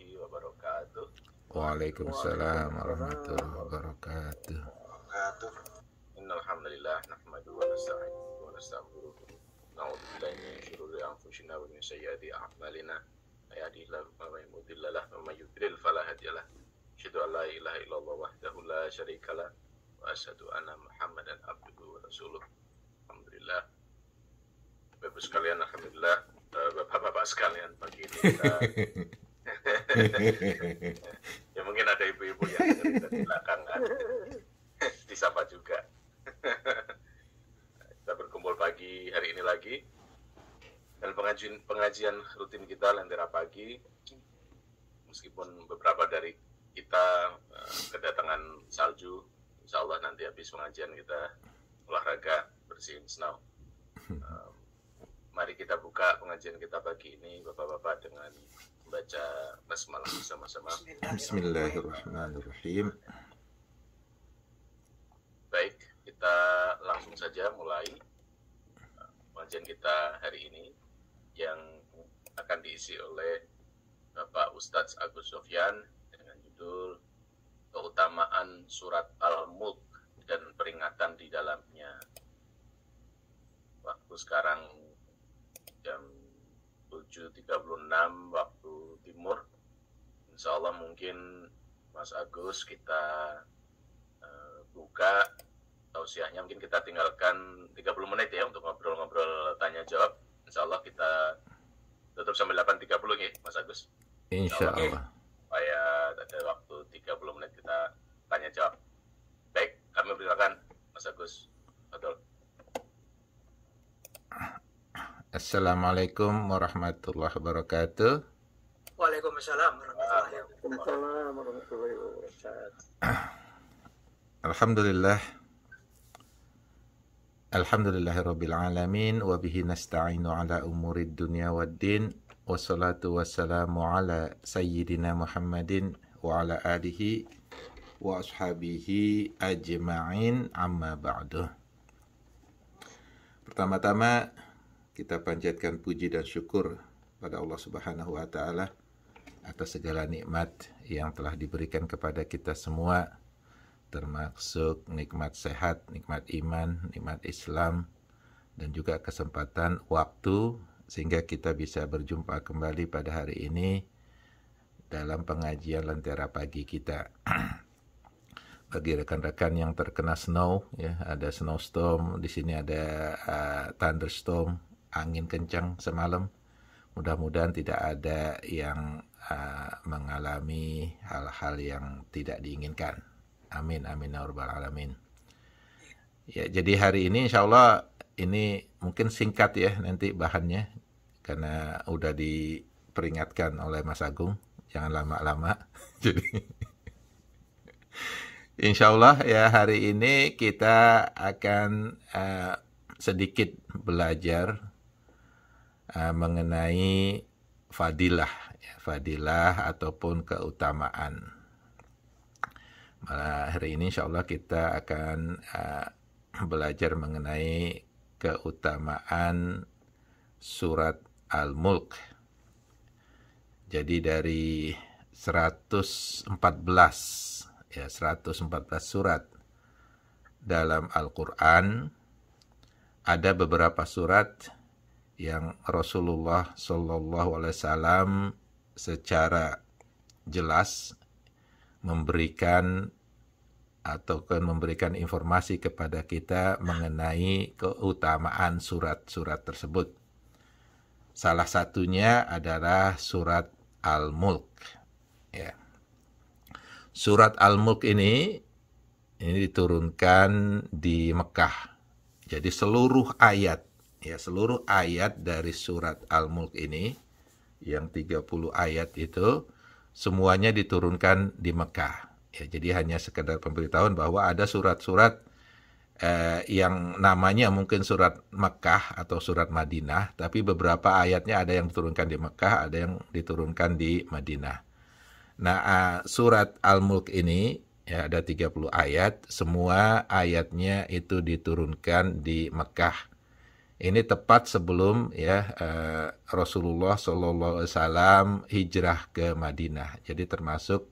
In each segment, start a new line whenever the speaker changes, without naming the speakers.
warahmatullahi wabarakatuh.
Waalaikumsalam warahmatullahi wabarakatuh. Wabarakatuh. Innalhamdulillah nahmadu wa nasta'inuhu wa nastaghfiruh.
Na'udzu billahi min syururi anfusina wa min sayyiati a'malina. May yahdihillahu fala mudilla lahu wa may yudlil fala hadiya lahu. Asyhadu an la ilaha illallah wahdahu la syarika lah wa asyhadu anna Muhammadan abduhu wa rasuluh. Alhamdulillah. Bapak sekalian, alhamdulillah eh, bapak-bapak sekalian pagi ini kita ya mungkin ada ibu-ibu yang dari belakang kan. disapa juga. kita berkumpul pagi hari ini lagi dan pengajian pengajian rutin kita lentera pagi meskipun beberapa dari kita eh, kedatangan salju insya Allah nanti habis pengajian kita olahraga bersihin snow um, eh, mari kita buka pengajian kita pagi ini bapak-bapak dengan baca basmalah bersama-sama.
Bismillahirrahmanirrahim.
Baik, kita langsung saja mulai pengajian uh, kita hari ini yang akan diisi oleh Bapak Ustadz Agus Sofyan dengan judul Keutamaan Surat Al-Mulk dan peringatan di dalamnya. Waktu sekarang jam 7.36 waktu timur. Insya Allah mungkin Mas Agus kita uh, buka tausiahnya mungkin kita tinggalkan 30 menit ya untuk ngobrol-ngobrol tanya jawab. Insya Allah kita tutup sampai 8.30 ya Mas Agus. Insya Allah. Insya Allah. Supaya ada waktu 30
menit kita tanya jawab. Baik, kami berikan, Mas Agus. adol. Assalamualaikum warahmatullahi wabarakatuh.
Waalaikumsalam warahmatullahi wabarakatuh.
Alhamdulillah. Alhamdulillahirabbil alamin wa bihi nasta'inu ala umurid dunya waddin wassalatu wassalamu ala sayyidina Muhammadin wa ala alihi wa ashabihi ajma'in amma ba'du. Pertama-tama kita panjatkan puji dan syukur pada Allah Subhanahu wa taala atas segala nikmat yang telah diberikan kepada kita semua termasuk nikmat sehat, nikmat iman, nikmat Islam dan juga kesempatan waktu sehingga kita bisa berjumpa kembali pada hari ini dalam pengajian lentera pagi kita. Bagi rekan-rekan yang terkena snow ya, ada snowstorm, di sini ada uh, thunderstorm angin kencang semalam. Mudah-mudahan tidak ada yang uh, mengalami hal-hal yang tidak diinginkan. Amin, amin, ya alamin. Ya, jadi hari ini insya Allah ini mungkin singkat ya nanti bahannya karena udah diperingatkan oleh Mas Agung jangan lama-lama. Jadi Insya Allah ya hari ini kita akan uh, sedikit belajar uh, mengenai fadilah, ya, fadilah ataupun keutamaan. Malah hari ini insya Allah kita akan uh, belajar mengenai keutamaan surat Al-Mulk. Jadi dari 114 ya 114 surat dalam Al-Qur'an ada beberapa surat yang Rasulullah Shallallahu Alaihi Wasallam secara jelas memberikan atau memberikan informasi kepada kita mengenai keutamaan surat-surat tersebut. Salah satunya adalah surat Al-Mulk. Ya. Surat Al-Mulk ini ini diturunkan di Mekah. Jadi seluruh ayat ya seluruh ayat dari surat Al-Mulk ini yang 30 ayat itu semuanya diturunkan di Mekah. Ya, jadi hanya sekedar pemberitahuan bahwa ada surat-surat eh, yang namanya mungkin surat Mekah atau surat Madinah, tapi beberapa ayatnya ada yang diturunkan di Mekah, ada yang diturunkan di Madinah. Nah, uh, surat Al-Mulk ini ya ada 30 ayat, semua ayatnya itu diturunkan di Mekah ini tepat sebelum ya uh, Rasulullah Shallallahu Alaihi Wasallam hijrah ke Madinah. Jadi termasuk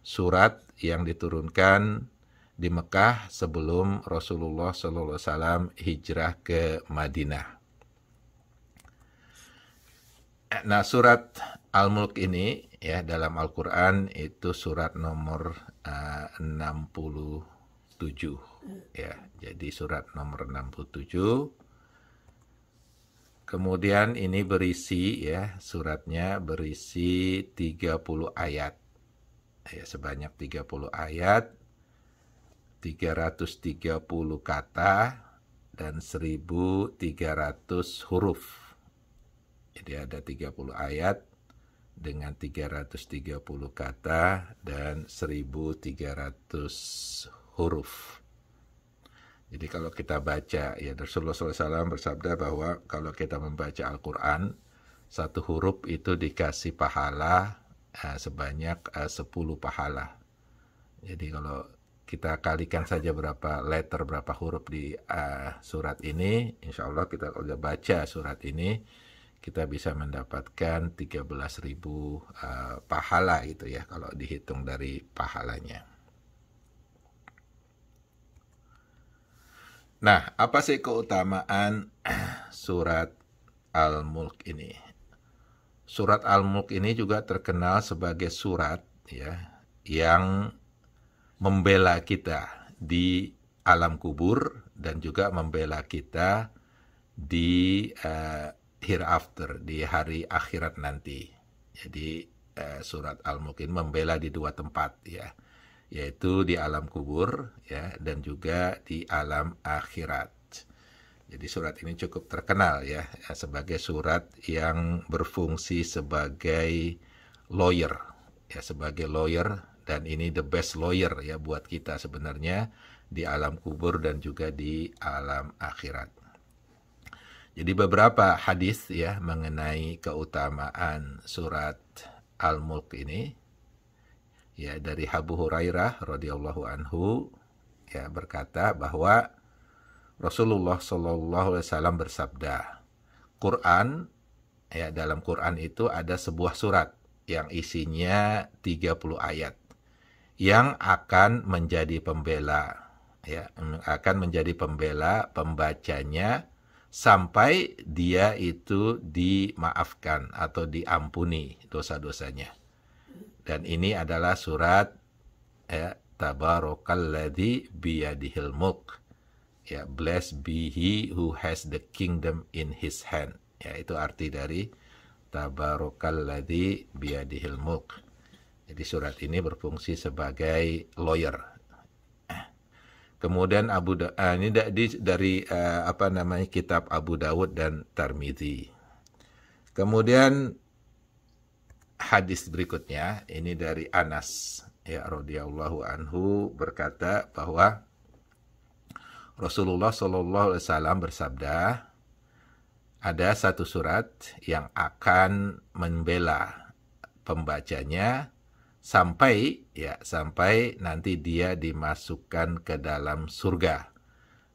surat yang diturunkan di Mekah sebelum Rasulullah Shallallahu Alaihi Wasallam hijrah ke Madinah. Nah surat Al-Mulk ini ya dalam Al-Qur'an itu surat nomor eh, uh, 67 ya. Jadi surat nomor 67 Kemudian ini berisi ya, suratnya berisi 30 ayat. Ya, sebanyak 30 ayat, 330 kata dan 1300 huruf. Jadi ada 30 ayat dengan 330 kata dan 1300 huruf. Jadi kalau kita baca, ya Rasulullah SAW bersabda bahwa kalau kita membaca Al-Quran, satu huruf itu dikasih pahala uh, sebanyak eh, uh, 10 pahala. Jadi kalau kita kalikan saja berapa letter, berapa huruf di uh, surat ini, insya Allah kita kalau baca surat ini, kita bisa mendapatkan 13.000 uh, pahala gitu ya kalau dihitung dari pahalanya. Nah, apa sih keutamaan surat Al-Mulk ini? Surat Al-Mulk ini juga terkenal sebagai surat ya yang membela kita di alam kubur dan juga membela kita di uh, hereafter, di hari akhirat nanti. Jadi uh, surat Al-Mulk ini membela di dua tempat ya yaitu di alam kubur ya dan juga di alam akhirat. Jadi surat ini cukup terkenal ya sebagai surat yang berfungsi sebagai lawyer ya sebagai lawyer dan ini the best lawyer ya buat kita sebenarnya di alam kubur dan juga di alam akhirat. Jadi beberapa hadis ya mengenai keutamaan surat Al-Mulk ini ya dari Abu Hurairah radhiyallahu anhu ya berkata bahwa Rasulullah Shallallahu alaihi wasallam bersabda, Quran ya dalam Quran itu ada sebuah surat yang isinya 30 ayat yang akan menjadi pembela ya akan menjadi pembela pembacanya sampai dia itu dimaafkan atau diampuni dosa-dosanya. Dan ini adalah surat ya, tabarokalladhi biyadihil mulk. Ya, bless be he who has the kingdom in his hand. Ya, itu arti dari tabarokalladhi biyadihil mulk. Jadi surat ini berfungsi sebagai lawyer. Kemudian Abu da uh, ini dari uh, apa namanya kitab Abu Dawud dan Tarmizi Kemudian hadis berikutnya ini dari Anas ya radhiyallahu anhu berkata bahwa Rasulullah Shallallahu alaihi wasallam bersabda ada satu surat yang akan membela pembacanya sampai ya sampai nanti dia dimasukkan ke dalam surga.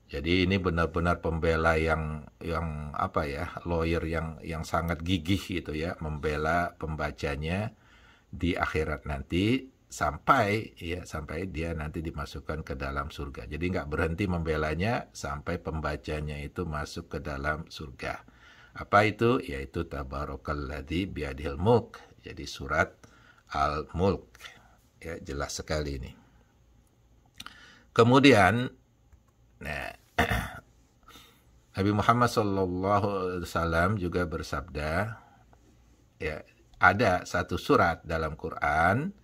Jadi ini benar-benar pembela yang yang apa ya, lawyer yang yang sangat gigih gitu ya, membela pembacanya di akhirat nanti sampai ya sampai dia nanti dimasukkan ke dalam surga. Jadi nggak berhenti membelanya sampai pembacanya itu masuk ke dalam surga. Apa itu? Yaitu tabarokal ladhi biadil mulk. Jadi surat Al-Mulk. Ya, jelas sekali ini. Kemudian Nah, Nabi Muhammad Shallallahu Alaihi Wasallam juga bersabda, ya ada satu surat dalam Quran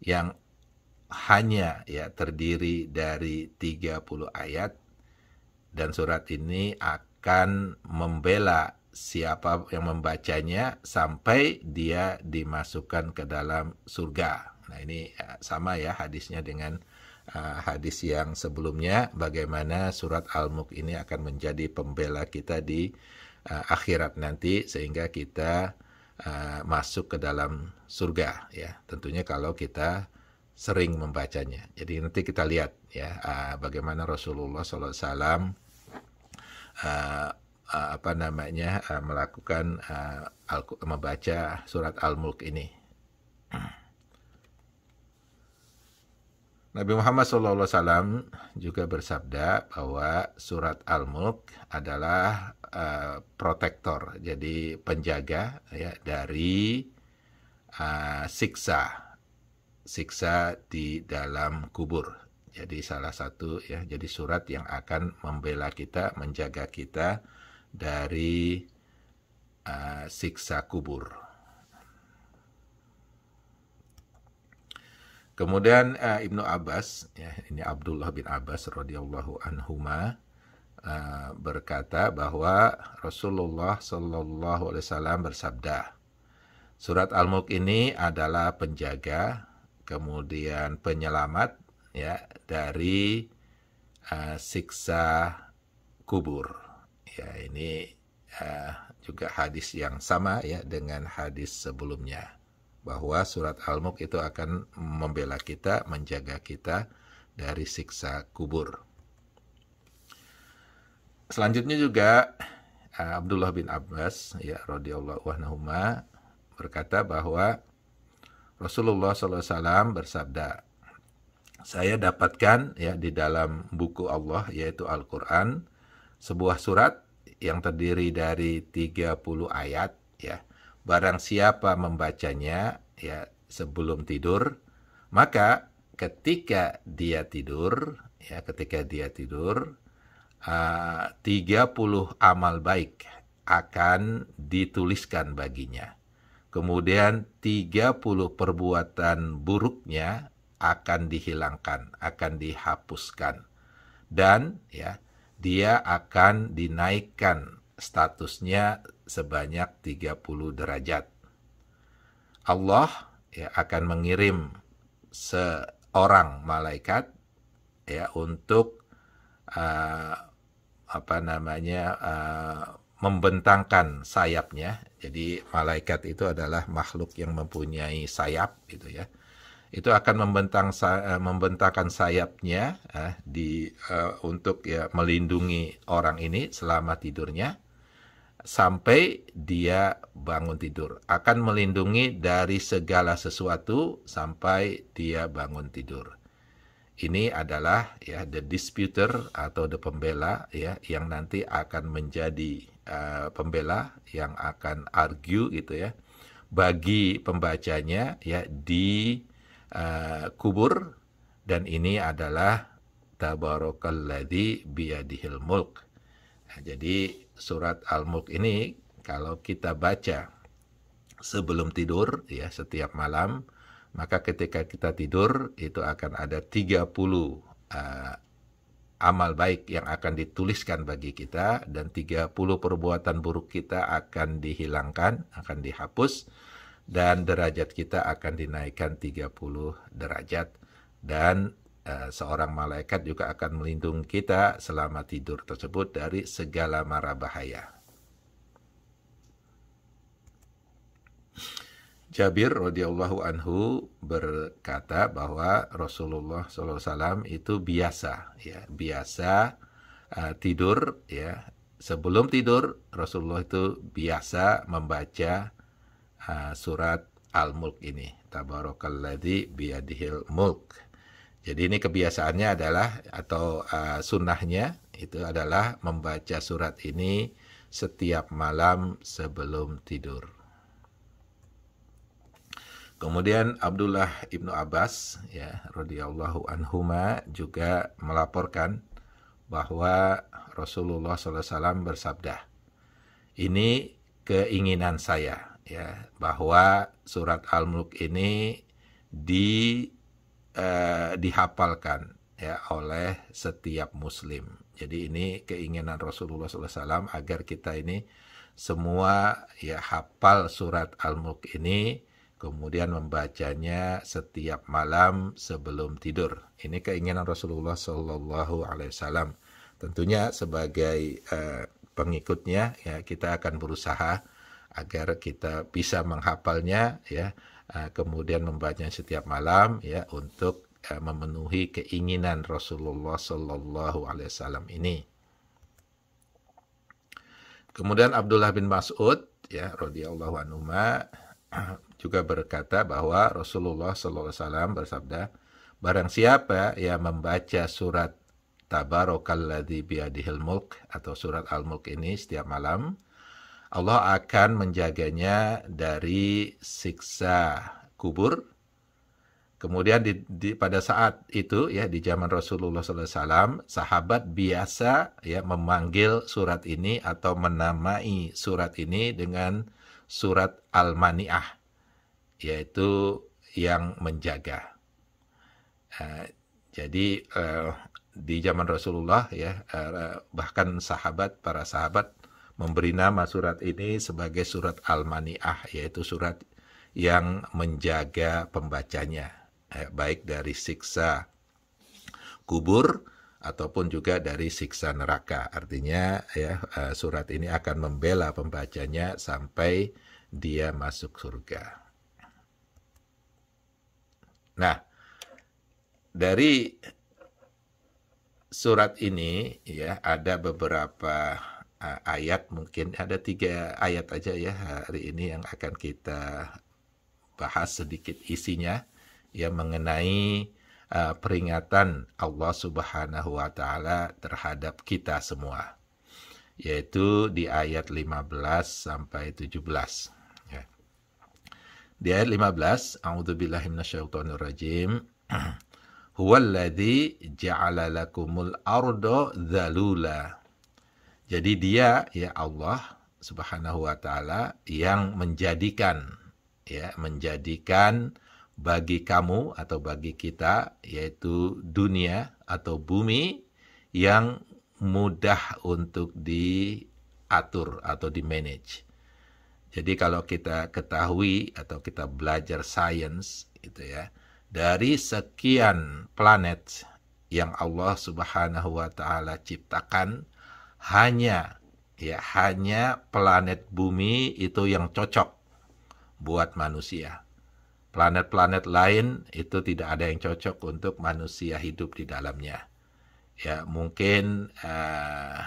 yang hanya ya terdiri dari 30 ayat dan surat ini akan membela siapa yang membacanya sampai dia dimasukkan ke dalam surga. Nah ini ya, sama ya hadisnya dengan Ah, hadis yang sebelumnya bagaimana surat Al-Mulk ini akan menjadi pembela kita di uh, akhirat nanti sehingga kita uh, masuk ke dalam surga ya tentunya kalau kita sering membacanya jadi nanti kita lihat ya uh, bagaimana Rasulullah SAW uh, uh, apa namanya uh, melakukan uh, membaca surat Al-Mulk ini. Nabi Muhammad SAW juga bersabda bahwa surat Al-Mulk adalah uh, protektor, jadi penjaga ya dari uh, siksa, siksa di dalam kubur. Jadi salah satu ya, jadi surat yang akan membela kita, menjaga kita dari uh, siksa kubur. Kemudian uh, Ibnu Abbas, ya, ini Abdullah bin Abbas radhiyallahu anhuma uh, berkata bahwa Rasulullah Shallallahu alaihi wasallam bersabda, surat Al-Mulk ini adalah penjaga kemudian penyelamat ya dari uh, siksa kubur. Ya, ini uh, juga hadis yang sama ya dengan hadis sebelumnya bahwa surat Al-Mulk itu akan membela kita, menjaga kita dari siksa kubur. Selanjutnya juga eh, Abdullah bin Abbas ya radhiyallahu anhu berkata bahwa Rasulullah SAW bersabda, saya dapatkan ya di dalam buku Allah yaitu Al-Qur'an sebuah surat yang terdiri dari 30 ayat ya Barang siapa membacanya ya sebelum tidur, maka ketika dia tidur, ya ketika dia tidur, ah, uh, 30 amal baik akan dituliskan baginya. Kemudian 30 perbuatan buruknya akan dihilangkan, akan dihapuskan. Dan ya, dia akan dinaikkan statusnya sebanyak 30 derajat. Allah ya, akan mengirim seorang malaikat ya untuk uh, apa namanya uh, membentangkan sayapnya. Jadi malaikat itu adalah makhluk yang mempunyai sayap gitu ya. Itu akan membentang uh, membentangkan sayapnya uh, di uh, untuk ya melindungi orang ini selama tidurnya sampai dia bangun tidur. Akan melindungi dari segala sesuatu sampai dia bangun tidur. Ini adalah ya the disputer atau the pembela ya yang nanti akan menjadi uh, pembela yang akan argue gitu ya bagi pembacanya ya di uh, kubur dan ini adalah tabarokalladhi biyadihil mulk. Nah, jadi surat Al-Mulk ini kalau kita baca sebelum tidur ya setiap malam maka ketika kita tidur itu akan ada 30 uh, eh, amal baik yang akan dituliskan bagi kita dan 30 perbuatan buruk kita akan dihilangkan, akan dihapus dan derajat kita akan dinaikkan 30 derajat dan Eh, seorang malaikat juga akan melindungi kita selama tidur tersebut dari segala mara bahaya. Jabir radhiyallahu anhu berkata bahwa Rasulullah SAW itu biasa, ya biasa uh, tidur, ya sebelum tidur Rasulullah itu biasa membaca uh, surat Al-Mulk ini, Tabarakalladzi biyadihil mulk. Jadi ini kebiasaannya adalah atau uh, sunnahnya itu adalah membaca surat ini setiap malam sebelum tidur. Kemudian Abdullah ibnu Abbas ya radhiyallahu anhuma juga melaporkan bahwa Rasulullah SAW bersabda, ini keinginan saya ya bahwa surat Al-Mulk ini di eh, dihafalkan ya oleh setiap muslim. Jadi ini keinginan Rasulullah SAW agar kita ini semua ya hafal surat Al-Mulk ini kemudian membacanya setiap malam sebelum tidur. Ini keinginan Rasulullah Shallallahu Alaihi Wasallam. Tentunya sebagai eh, pengikutnya ya kita akan berusaha agar kita bisa menghafalnya ya Uh, kemudian membaca setiap malam ya untuk uh, memenuhi keinginan Rasulullah Shallallahu Alaihi Wasallam ini. Kemudian Abdullah bin Mas'ud ya radhiyallahu anhu juga berkata bahwa Rasulullah Shallallahu Alaihi Wasallam bersabda, barang siapa yang membaca surat Tabarokalladhi biadihil mulk atau surat Al-Mulk ini setiap malam, Allah akan menjaganya dari siksa kubur. Kemudian di, di, pada saat itu ya di zaman Rasulullah SAW, sahabat biasa ya memanggil surat ini atau menamai surat ini dengan surat Al-Mani'ah, yaitu yang menjaga. Uh, jadi uh, di zaman Rasulullah ya uh, bahkan sahabat para sahabat memberi nama surat ini sebagai surat Al-Mani'ah, yaitu surat yang menjaga pembacanya, eh, baik dari siksa kubur ataupun juga dari siksa neraka. Artinya ya eh, surat ini akan membela pembacanya sampai dia masuk surga. Nah, dari surat ini ya ada beberapa uh, ayat mungkin ada tiga ayat aja ya hari ini yang akan kita bahas sedikit isinya ya mengenai uh, peringatan Allah Subhanahu wa taala terhadap kita semua yaitu di ayat 15 sampai 17 ya. Di ayat 15, A'udzubillahi minasyaitonirrajim. Huwallazi ja'ala lakumul arda dzalula jadi dia ya Allah Subhanahu wa taala yang menjadikan ya menjadikan bagi kamu atau bagi kita yaitu dunia atau bumi yang mudah untuk diatur atau di manage. Jadi kalau kita ketahui atau kita belajar sains gitu ya dari sekian planet yang Allah Subhanahu wa taala ciptakan hanya ya hanya planet bumi itu yang cocok buat manusia. Planet-planet lain itu tidak ada yang cocok untuk manusia hidup di dalamnya. Ya mungkin uh,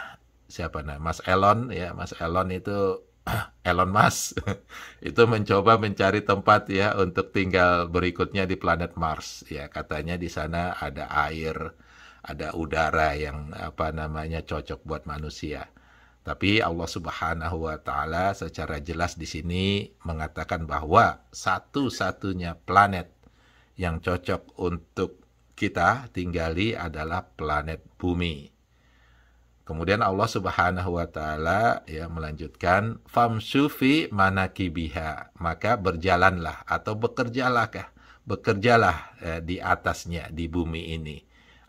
siapa namanya? Mas Elon ya Mas Elon itu Elon Musk itu mencoba mencari tempat ya untuk tinggal berikutnya di planet Mars ya katanya di sana ada air ada udara yang apa namanya cocok buat manusia. Tapi Allah Subhanahu wa taala secara jelas di sini mengatakan bahwa satu-satunya planet yang cocok untuk kita tinggali adalah planet bumi. Kemudian Allah Subhanahu wa taala ya melanjutkan famsufi manakibiha, maka berjalanlah atau bekerjalah kah? Bekerjalah eh, di atasnya di bumi ini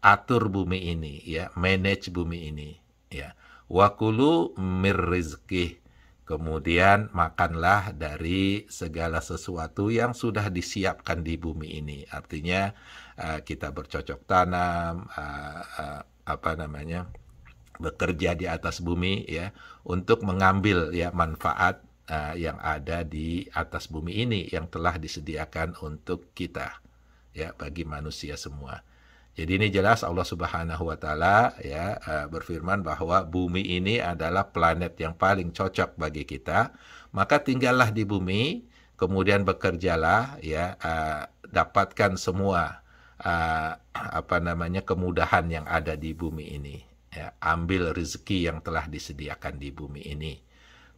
atur bumi ini ya manage bumi ini ya wakulu mirrizki kemudian makanlah dari segala sesuatu yang sudah disiapkan di bumi ini artinya eh, kita bercocok tanam eh, eh, apa namanya bekerja di atas bumi ya untuk mengambil ya manfaat yang ada di atas bumi ini yang telah disediakan untuk kita ya bagi manusia semua jadi ini jelas Allah Subhanahu wa taala ya eh, berfirman bahwa bumi ini adalah planet yang paling cocok bagi kita, maka tinggallah di bumi, kemudian bekerjalah ya eh, dapatkan semua eh, apa namanya kemudahan yang ada di bumi ini. Ya, ambil rezeki yang telah disediakan di bumi ini.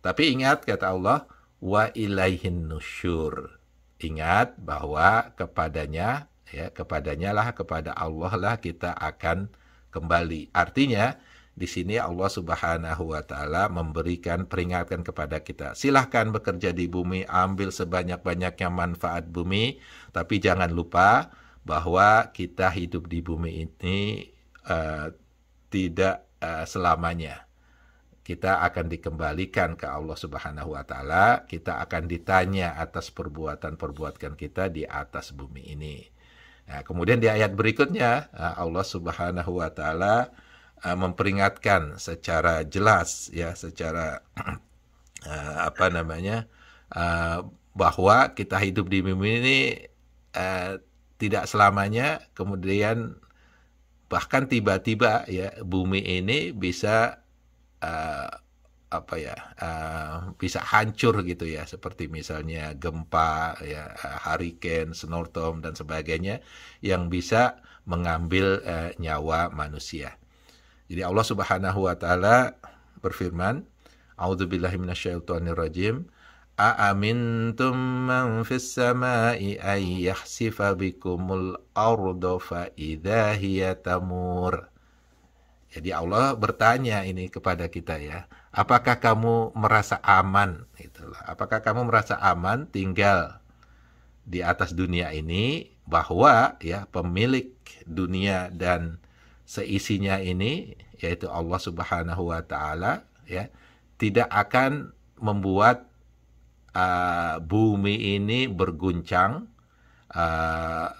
Tapi ingat kata Allah wa ilaihin nusyur. Ingat bahwa kepadanya ya kepadanya lah kepada Allah lah kita akan kembali artinya di sini Allah Subhanahu wa taala memberikan peringatan kepada kita. Silahkan bekerja di bumi, ambil sebanyak-banyaknya manfaat bumi, tapi jangan lupa bahwa kita hidup di bumi ini uh, tidak uh, selamanya. Kita akan dikembalikan ke Allah Subhanahu wa taala, kita akan ditanya atas perbuatan-perbuatan kita di atas bumi ini. Nah, kemudian di ayat berikutnya eh, Allah Subhanahu wa taala eh, memperingatkan secara jelas ya, secara eh, apa namanya? bahwa kita hidup di bumi ini tidak selamanya kemudian bahkan tiba-tiba ya bumi ini bisa apa ya uh, bisa hancur gitu ya seperti misalnya gempa ya eh, hurricane snowstorm dan sebagainya yang bisa mengambil uh, nyawa manusia. Jadi Allah Subhanahu wa taala berfirman, "A'udzubillahi minasyaitonirrajim. Aamintum man fis samai ay yahsifa bikumul arda fa idza hiya tamur." Jadi Allah bertanya ini kepada kita ya Apakah kamu merasa aman? Itulah. Apakah kamu merasa aman tinggal di atas dunia ini bahwa ya pemilik dunia dan seisinya ini yaitu Allah Subhanahu wa taala ya tidak akan membuat uh, bumi ini berguncang uh,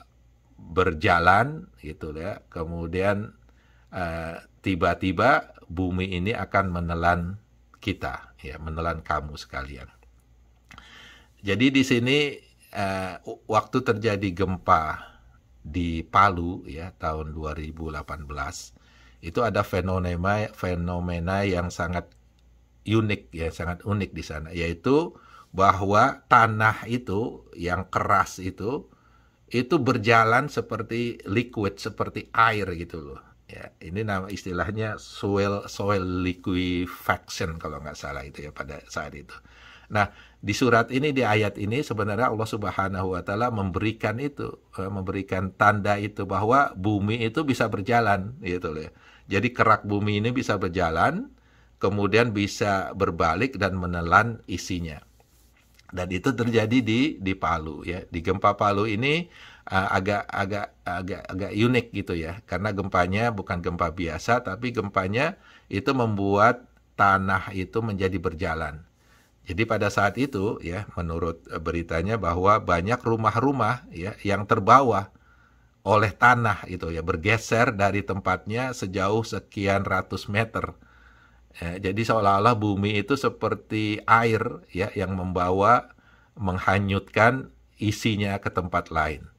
berjalan gitu ya kemudian uh, tiba-tiba uh, tiba -tiba bumi ini akan menelan kita, ya, menelan kamu sekalian. Jadi di sini eh, waktu terjadi gempa di Palu ya tahun 2018 itu ada fenomena fenomena yang sangat unik ya sangat unik di sana yaitu bahwa tanah itu yang keras itu itu berjalan seperti liquid seperti air gitu loh ya ini nama istilahnya soil soil liquefaction kalau nggak salah itu ya pada saat itu nah di surat ini di ayat ini sebenarnya Allah Subhanahu Wa Taala memberikan itu eh, memberikan tanda itu bahwa bumi itu bisa berjalan gitu loh ya. jadi kerak bumi ini bisa berjalan kemudian bisa berbalik dan menelan isinya dan itu terjadi di di Palu ya di gempa Palu ini uh, agak agak agak agak unik gitu ya karena gempanya bukan gempa biasa tapi gempanya itu membuat tanah itu menjadi berjalan. Jadi pada saat itu ya menurut eh, beritanya bahwa banyak rumah-rumah ya yang terbawa oleh tanah itu ya bergeser dari tempatnya sejauh sekian ratus meter. Ya, jadi seolah-olah bumi itu seperti air ya yang membawa menghanyutkan isinya ke tempat lain.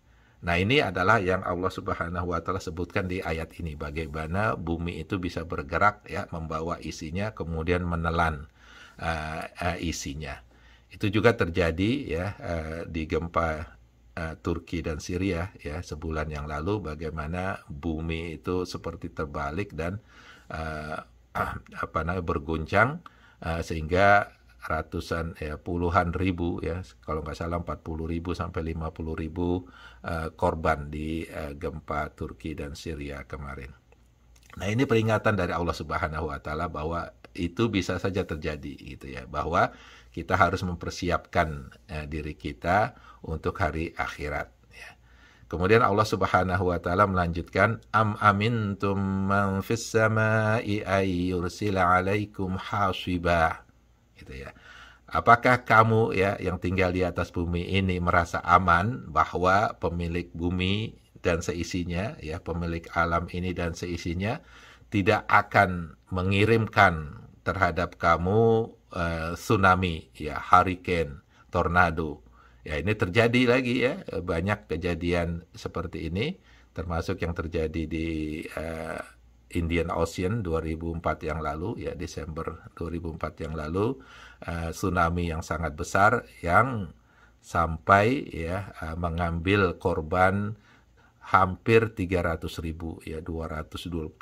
Nah, ini adalah yang Allah Subhanahu wa taala sebutkan di ayat ini bagaimana bumi itu bisa bergerak ya membawa isinya kemudian menelan uh, uh, isinya. Itu juga terjadi ya uh, di gempa uh, Turki dan Syria ya sebulan yang lalu bagaimana bumi itu seperti terbalik dan uh, apa namanya berguncang uh, sehingga ratusan ya puluhan ribu ya kalau nggak salah 40 ribu sampai 50 ribu uh, korban di uh, gempa Turki dan Syria kemarin. Nah ini peringatan dari Allah Subhanahu Wa Taala bahwa itu bisa saja terjadi gitu ya bahwa kita harus mempersiapkan uh, diri kita untuk hari akhirat. Ya. Kemudian Allah Subhanahu wa taala melanjutkan am amintum man fis samai ay yursila alaikum hasiba gitu ya. Apakah kamu ya yang tinggal di atas bumi ini merasa aman bahwa pemilik bumi dan seisinya ya pemilik alam ini dan seisinya tidak akan mengirimkan terhadap kamu uh, tsunami ya hurricane, tornado. Ya ini terjadi lagi ya banyak kejadian seperti ini termasuk yang terjadi di uh, Indian Ocean 2004 yang lalu ya Desember 2004 yang lalu uh, tsunami yang sangat besar yang sampai ya uh, mengambil korban hampir 300.000 ya 227.000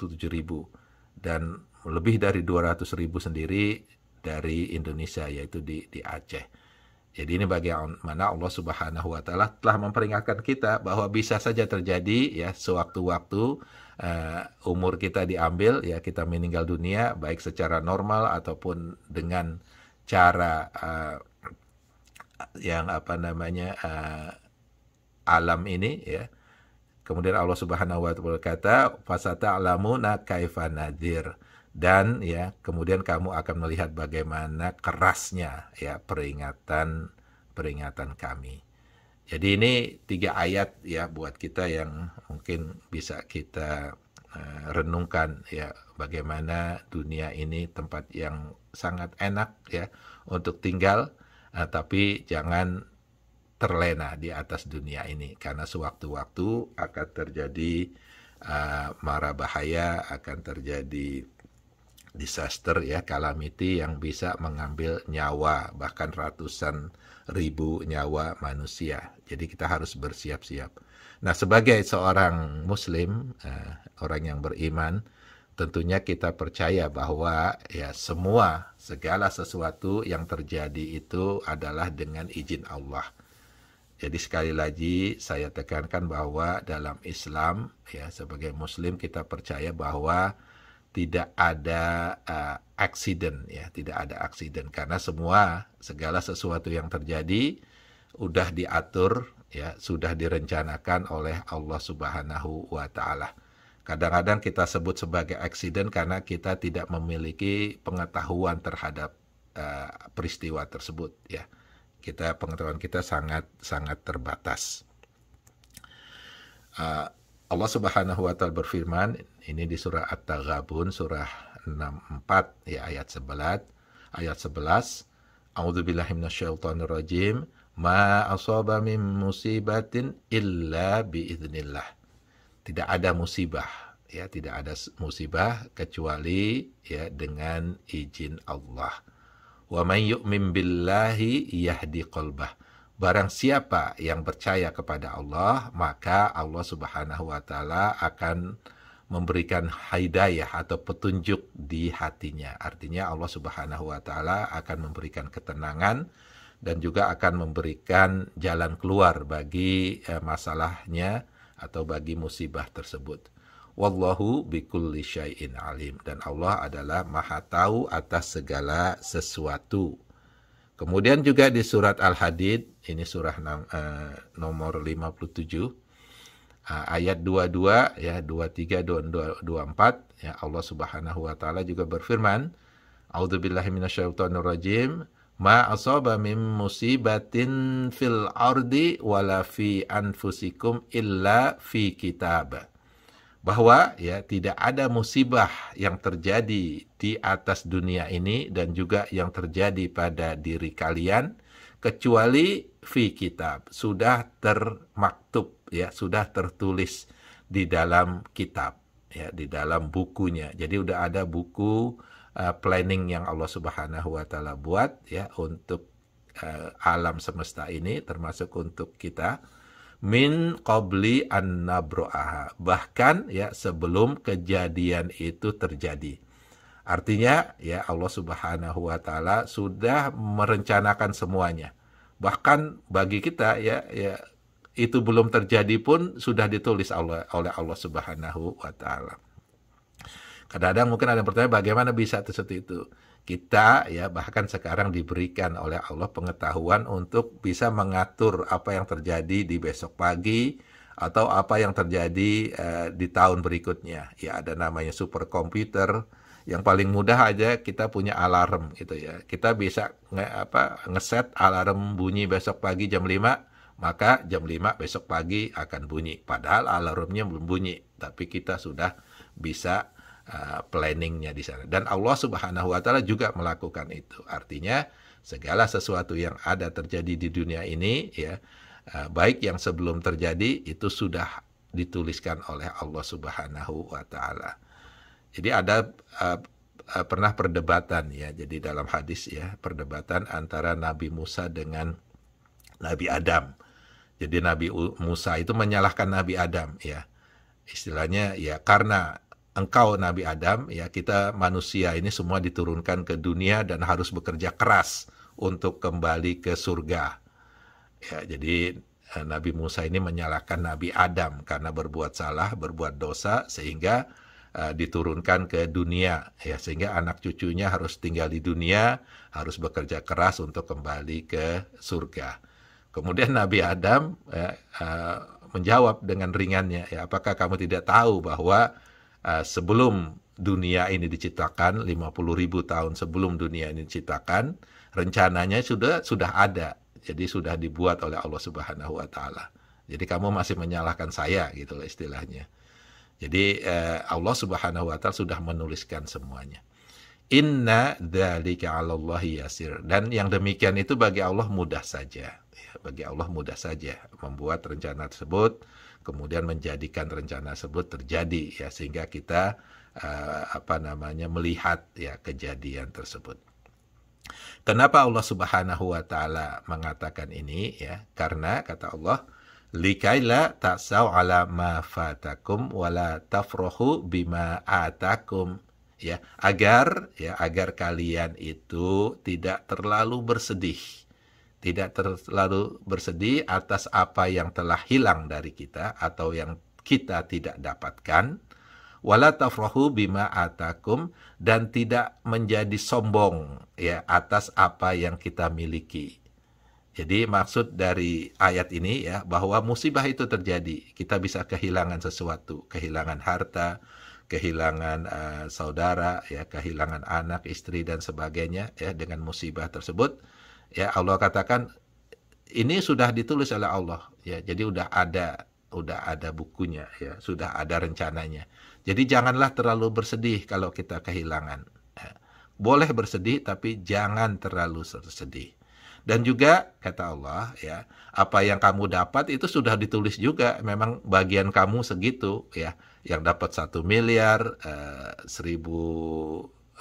dan lebih dari 200.000 sendiri dari Indonesia yaitu di di Aceh. Jadi ini bagaimana Allah Subhanahu wa taala telah memperingatkan kita bahwa bisa saja terjadi ya sewaktu-waktu uh, umur kita diambil ya kita meninggal dunia baik secara normal ataupun dengan cara uh, yang apa namanya uh, alam ini ya kemudian Allah Subhanahu wa taala berkata fasata alamuna kaifa nadir dan ya kemudian kamu akan melihat bagaimana kerasnya ya peringatan peringatan kami jadi ini tiga ayat ya buat kita yang mungkin bisa kita uh, renungkan ya bagaimana dunia ini tempat yang sangat enak ya untuk tinggal uh, tapi jangan terlena di atas dunia ini karena sewaktu-waktu akan terjadi uh, mara bahaya akan terjadi disaster ya calamity yang bisa mengambil nyawa bahkan ratusan ribu nyawa manusia jadi kita harus bersiap-siap. Nah, sebagai seorang muslim, uh, orang yang beriman, tentunya kita percaya bahwa ya semua segala sesuatu yang terjadi itu adalah dengan izin Allah. Jadi sekali lagi saya tekankan bahwa dalam Islam ya sebagai muslim kita percaya bahwa tidak ada uh, accident ya, tidak ada accident karena semua segala sesuatu yang terjadi udah diatur ya sudah direncanakan oleh Allah Subhanahu wa taala. Kadang-kadang kita sebut sebagai eksiden karena kita tidak memiliki pengetahuan terhadap uh, peristiwa tersebut ya. Kita pengetahuan kita sangat sangat terbatas. Uh, Allah Subhanahu wa taala berfirman ini di surah At-Taghabun surah 64 ya ayat 11 ayat 11 A'udzubillahi minasyaitonirrajim rajim ma asaba min musibatin illa biiznillah. Tidak ada musibah, ya tidak ada musibah kecuali ya dengan izin Allah. Wa may yu'min billahi yahdi qalbah. Barang siapa yang percaya kepada Allah, maka Allah Subhanahu wa taala akan memberikan hidayah atau petunjuk di hatinya. Artinya Allah Subhanahu wa taala akan memberikan ketenangan dan juga akan memberikan jalan keluar bagi eh, masalahnya atau bagi musibah tersebut. Wallahu bikulli syai'in alim dan Allah adalah maha tahu atas segala sesuatu. Kemudian juga di surat Al-Hadid, ini surah eh, nomor 57 eh, ayat 22 ya 23 24 ya Allah Subhanahu wa taala juga berfirman A'udzubillahi minasyaitonirrajim ma asaba min musibatin fil ardi wala fi anfusikum illa fi kitab bahwa ya tidak ada musibah yang terjadi di atas dunia ini dan juga yang terjadi pada diri kalian kecuali fi kitab sudah termaktub ya sudah tertulis di dalam kitab ya di dalam bukunya jadi udah ada buku Eh, planning yang Allah Subhanahu wa taala buat ya untuk uh, alam semesta ini termasuk untuk kita min qabli an nabro'aha. Bahkan ya sebelum kejadian itu terjadi. Artinya ya Allah Subhanahu wa taala sudah merencanakan semuanya. Bahkan bagi kita ya ya itu belum terjadi pun sudah ditulis oleh oleh Allah Subhanahu wa taala. Kadang-kadang mungkin ada yang bertanya bagaimana bisa seperti itu. Kita ya bahkan sekarang diberikan oleh Allah pengetahuan untuk bisa mengatur apa yang terjadi di besok pagi atau apa yang terjadi eh, di tahun berikutnya. Ya ada namanya super komputer Yang paling mudah aja kita punya alarm gitu ya. Kita bisa nge apa ngeset alarm bunyi besok pagi jam 5 maka jam 5 besok pagi akan bunyi. Padahal alarmnya belum bunyi, tapi kita sudah bisa Uh, planningnya di sana. Dan Allah Subhanahu wa taala juga melakukan itu. Artinya segala sesuatu yang ada terjadi di dunia ini ya uh, baik yang sebelum terjadi itu sudah dituliskan oleh Allah Subhanahu wa taala. Jadi ada uh, pernah perdebatan ya. Jadi dalam hadis ya, perdebatan antara Nabi Musa dengan Nabi Adam. Jadi Nabi Musa itu menyalahkan Nabi Adam ya. Istilahnya ya karena engkau Nabi Adam ya kita manusia ini semua diturunkan ke dunia dan harus bekerja keras untuk kembali ke surga. Ya, jadi eh, Nabi Musa ini menyalahkan Nabi Adam karena berbuat salah, berbuat dosa sehingga uh, diturunkan ke dunia ya sehingga anak cucunya harus tinggal di dunia, harus bekerja keras untuk kembali ke surga. Kemudian Nabi Adam ya, uh, menjawab dengan ringannya ya apakah kamu tidak tahu bahwa Eh, sebelum dunia ini diciptakan 50 ribu tahun sebelum dunia ini diciptakan rencananya sudah sudah ada jadi sudah dibuat oleh Allah Subhanahu Wa Taala jadi kamu masih menyalahkan saya gitu loh istilahnya jadi eh, Allah Subhanahu Wa Taala sudah menuliskan semuanya inna dzalika Allah yasir dan yang demikian itu bagi Allah mudah saja ya, bagi Allah mudah saja membuat rencana tersebut kemudian menjadikan rencana tersebut terjadi ya sehingga kita uh, apa namanya melihat ya kejadian tersebut. Kenapa Allah Subhanahu wa taala mengatakan ini ya? Karena kata Allah likaila tasau ala ma fatakum wala tafrohu bima atakum ya agar ya agar kalian itu tidak terlalu bersedih tidak terlalu bersedih atas apa yang telah hilang dari kita atau yang kita tidak dapatkan wala bima atakum dan tidak menjadi sombong ya atas apa yang kita miliki. Jadi maksud dari ayat ini ya bahwa musibah itu terjadi, kita bisa kehilangan sesuatu, kehilangan harta, kehilangan uh, saudara ya, kehilangan anak, istri dan sebagainya ya dengan musibah tersebut ya Allah katakan ini sudah ditulis oleh Allah ya jadi udah ada udah ada bukunya ya sudah ada rencananya jadi janganlah terlalu bersedih kalau kita kehilangan ya. boleh bersedih tapi jangan terlalu bersedih dan juga kata Allah ya apa yang kamu dapat itu sudah ditulis juga memang bagian kamu segitu ya yang dapat satu miliar eh, seribu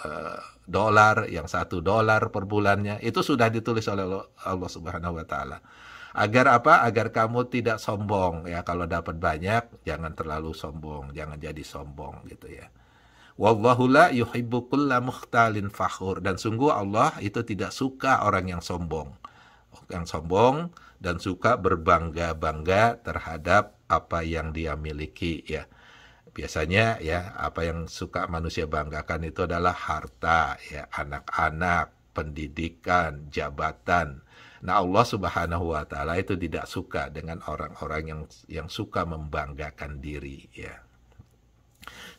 eh, dolar, yang satu dolar per bulannya, itu sudah ditulis oleh Allah Subhanahu wa taala. Agar apa? Agar kamu tidak sombong ya. Kalau dapat banyak, jangan terlalu sombong, jangan jadi sombong gitu ya. Wallahu la yuhibbu kulla mukhtalin fakhur dan sungguh Allah itu tidak suka orang yang sombong. Yang sombong dan suka berbangga-bangga terhadap apa yang dia miliki ya. Biasanya ya apa yang suka manusia banggakan itu adalah harta, ya anak-anak, pendidikan, jabatan. Nah Allah Subhanahu wa taala itu tidak suka dengan orang-orang yang yang suka membanggakan diri ya.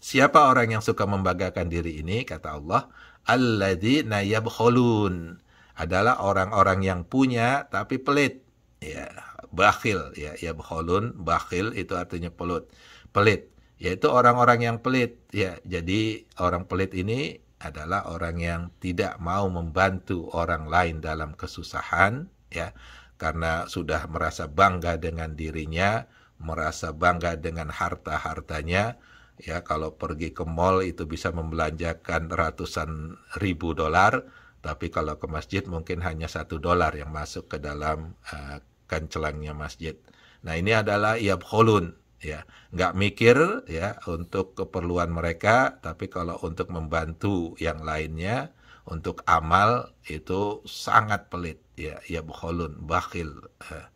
Siapa orang yang suka membanggakan diri ini kata Allah alladzina nayabholun adalah orang-orang yang punya tapi pelit ya bakhil ya ya bakhil itu artinya pelut pelit yaitu orang-orang yang pelit ya jadi orang pelit ini adalah orang yang tidak mau membantu orang lain dalam kesusahan ya karena sudah merasa bangga dengan dirinya merasa bangga dengan harta-hartanya ya kalau pergi ke mall itu bisa membelanjakan ratusan ribu dolar tapi kalau ke masjid mungkin hanya satu dolar yang masuk ke dalam uh, eh, kancelangnya masjid nah ini adalah iab kholun ya nggak mikir ya untuk keperluan mereka tapi kalau untuk membantu yang lainnya untuk amal itu sangat pelit ya ya bukholun bakhil eh.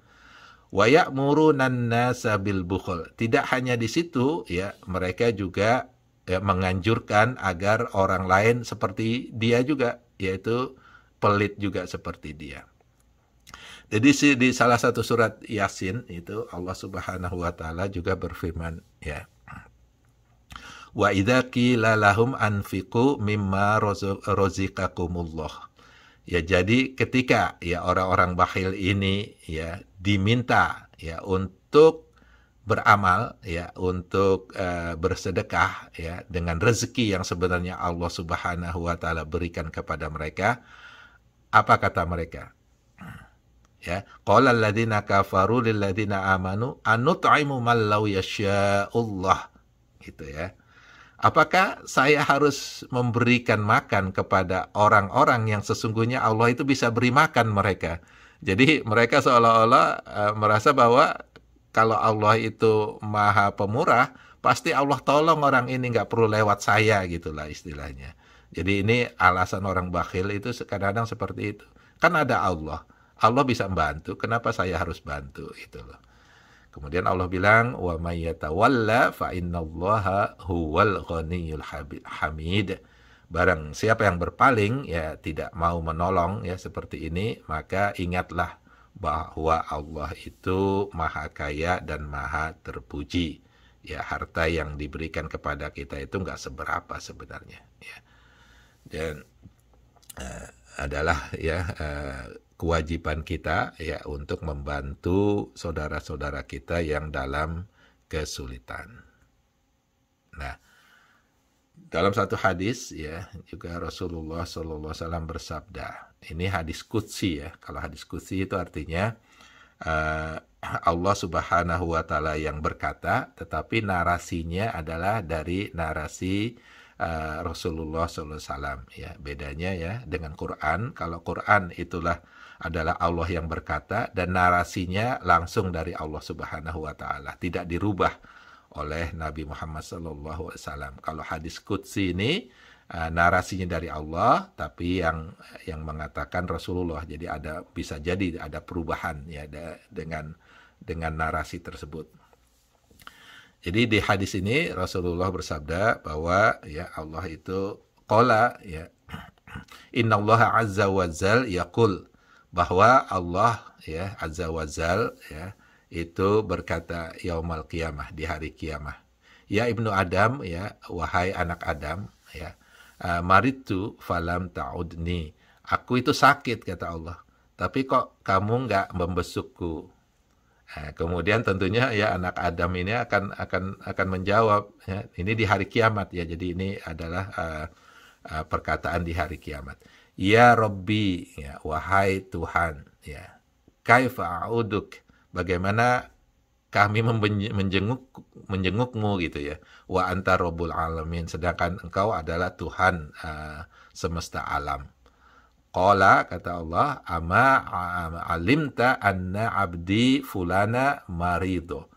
Wayak murunan nasabil bil bukhul tidak hanya di situ ya mereka juga ya, menganjurkan agar orang lain seperti dia juga yaitu pelit juga seperti dia jadi di salah satu surat Yasin itu Allah Subhanahu wa taala juga berfirman ya. Wa idza qila lahum anfiqu mimma razaqakumullah. Ya jadi ketika ya orang-orang bakhil ini ya diminta ya untuk beramal ya untuk uh, bersedekah ya dengan rezeki yang sebenarnya Allah Subhanahu wa taala berikan kepada mereka apa kata mereka ya qala alladziina kafaru lil ladziina aamanu anut'imu man law yasha'ullah gitu ya apakah saya harus memberikan makan kepada orang-orang yang sesungguhnya Allah itu bisa beri makan mereka jadi mereka seolah-olah eh, merasa bahwa kalau Allah itu maha pemurah pasti Allah tolong orang ini nggak perlu lewat saya gitulah istilahnya jadi ini alasan orang bakhil itu kadang-kadang seperti itu kan ada Allah Allah bisa membantu, kenapa saya harus bantu itu loh. Kemudian Allah bilang wa may yatawalla fa innallaha huwal ghaniyyul hamid. Barang siapa yang berpaling ya tidak mau menolong ya seperti ini, maka ingatlah bahwa Allah itu maha kaya dan maha terpuji. Ya harta yang diberikan kepada kita itu nggak seberapa sebenarnya ya. Dan uh, adalah ya uh, kewajiban kita ya untuk membantu saudara-saudara kita yang dalam kesulitan. Nah, dalam satu hadis ya juga Rasulullah SAW bersabda. Ini hadis kutsi ya. Kalau hadis kutsi itu artinya uh, Allah Subhanahu Wa Taala yang berkata, tetapi narasinya adalah dari narasi uh, Rasulullah SAW. Ya bedanya ya dengan Quran. Kalau Quran itulah adalah Allah yang berkata dan narasinya langsung dari Allah Subhanahu wa taala, tidak dirubah oleh Nabi Muhammad SAW. Kalau hadis Qudsi ini eh, narasinya dari Allah, tapi yang yang mengatakan Rasulullah. Jadi ada bisa jadi ada perubahan ya dengan dengan narasi tersebut. Jadi di hadis ini Rasulullah bersabda bahwa ya Allah itu qala ya Inna Allah azza wa zal yaqul bahwa Allah ya azza wajal ya itu berkata yaumal kiamah di hari kiamah ya ibnu adam ya wahai anak adam ya ah, maritu falam taudni aku itu sakit kata Allah tapi kok kamu nggak membesukku nah, kemudian tentunya ya anak Adam ini akan akan akan menjawab ya, ini di hari kiamat ya jadi ini adalah uh, uh, perkataan di hari kiamat Ya Rabbi, ya, wahai Tuhan, ya. Kaifa a'uduk, bagaimana kami menjenguk menjengukmu gitu ya. Wa anta robul alamin, sedangkan engkau adalah Tuhan uh, semesta alam. Qala kata Allah, ama alimta anna abdi fulana marido.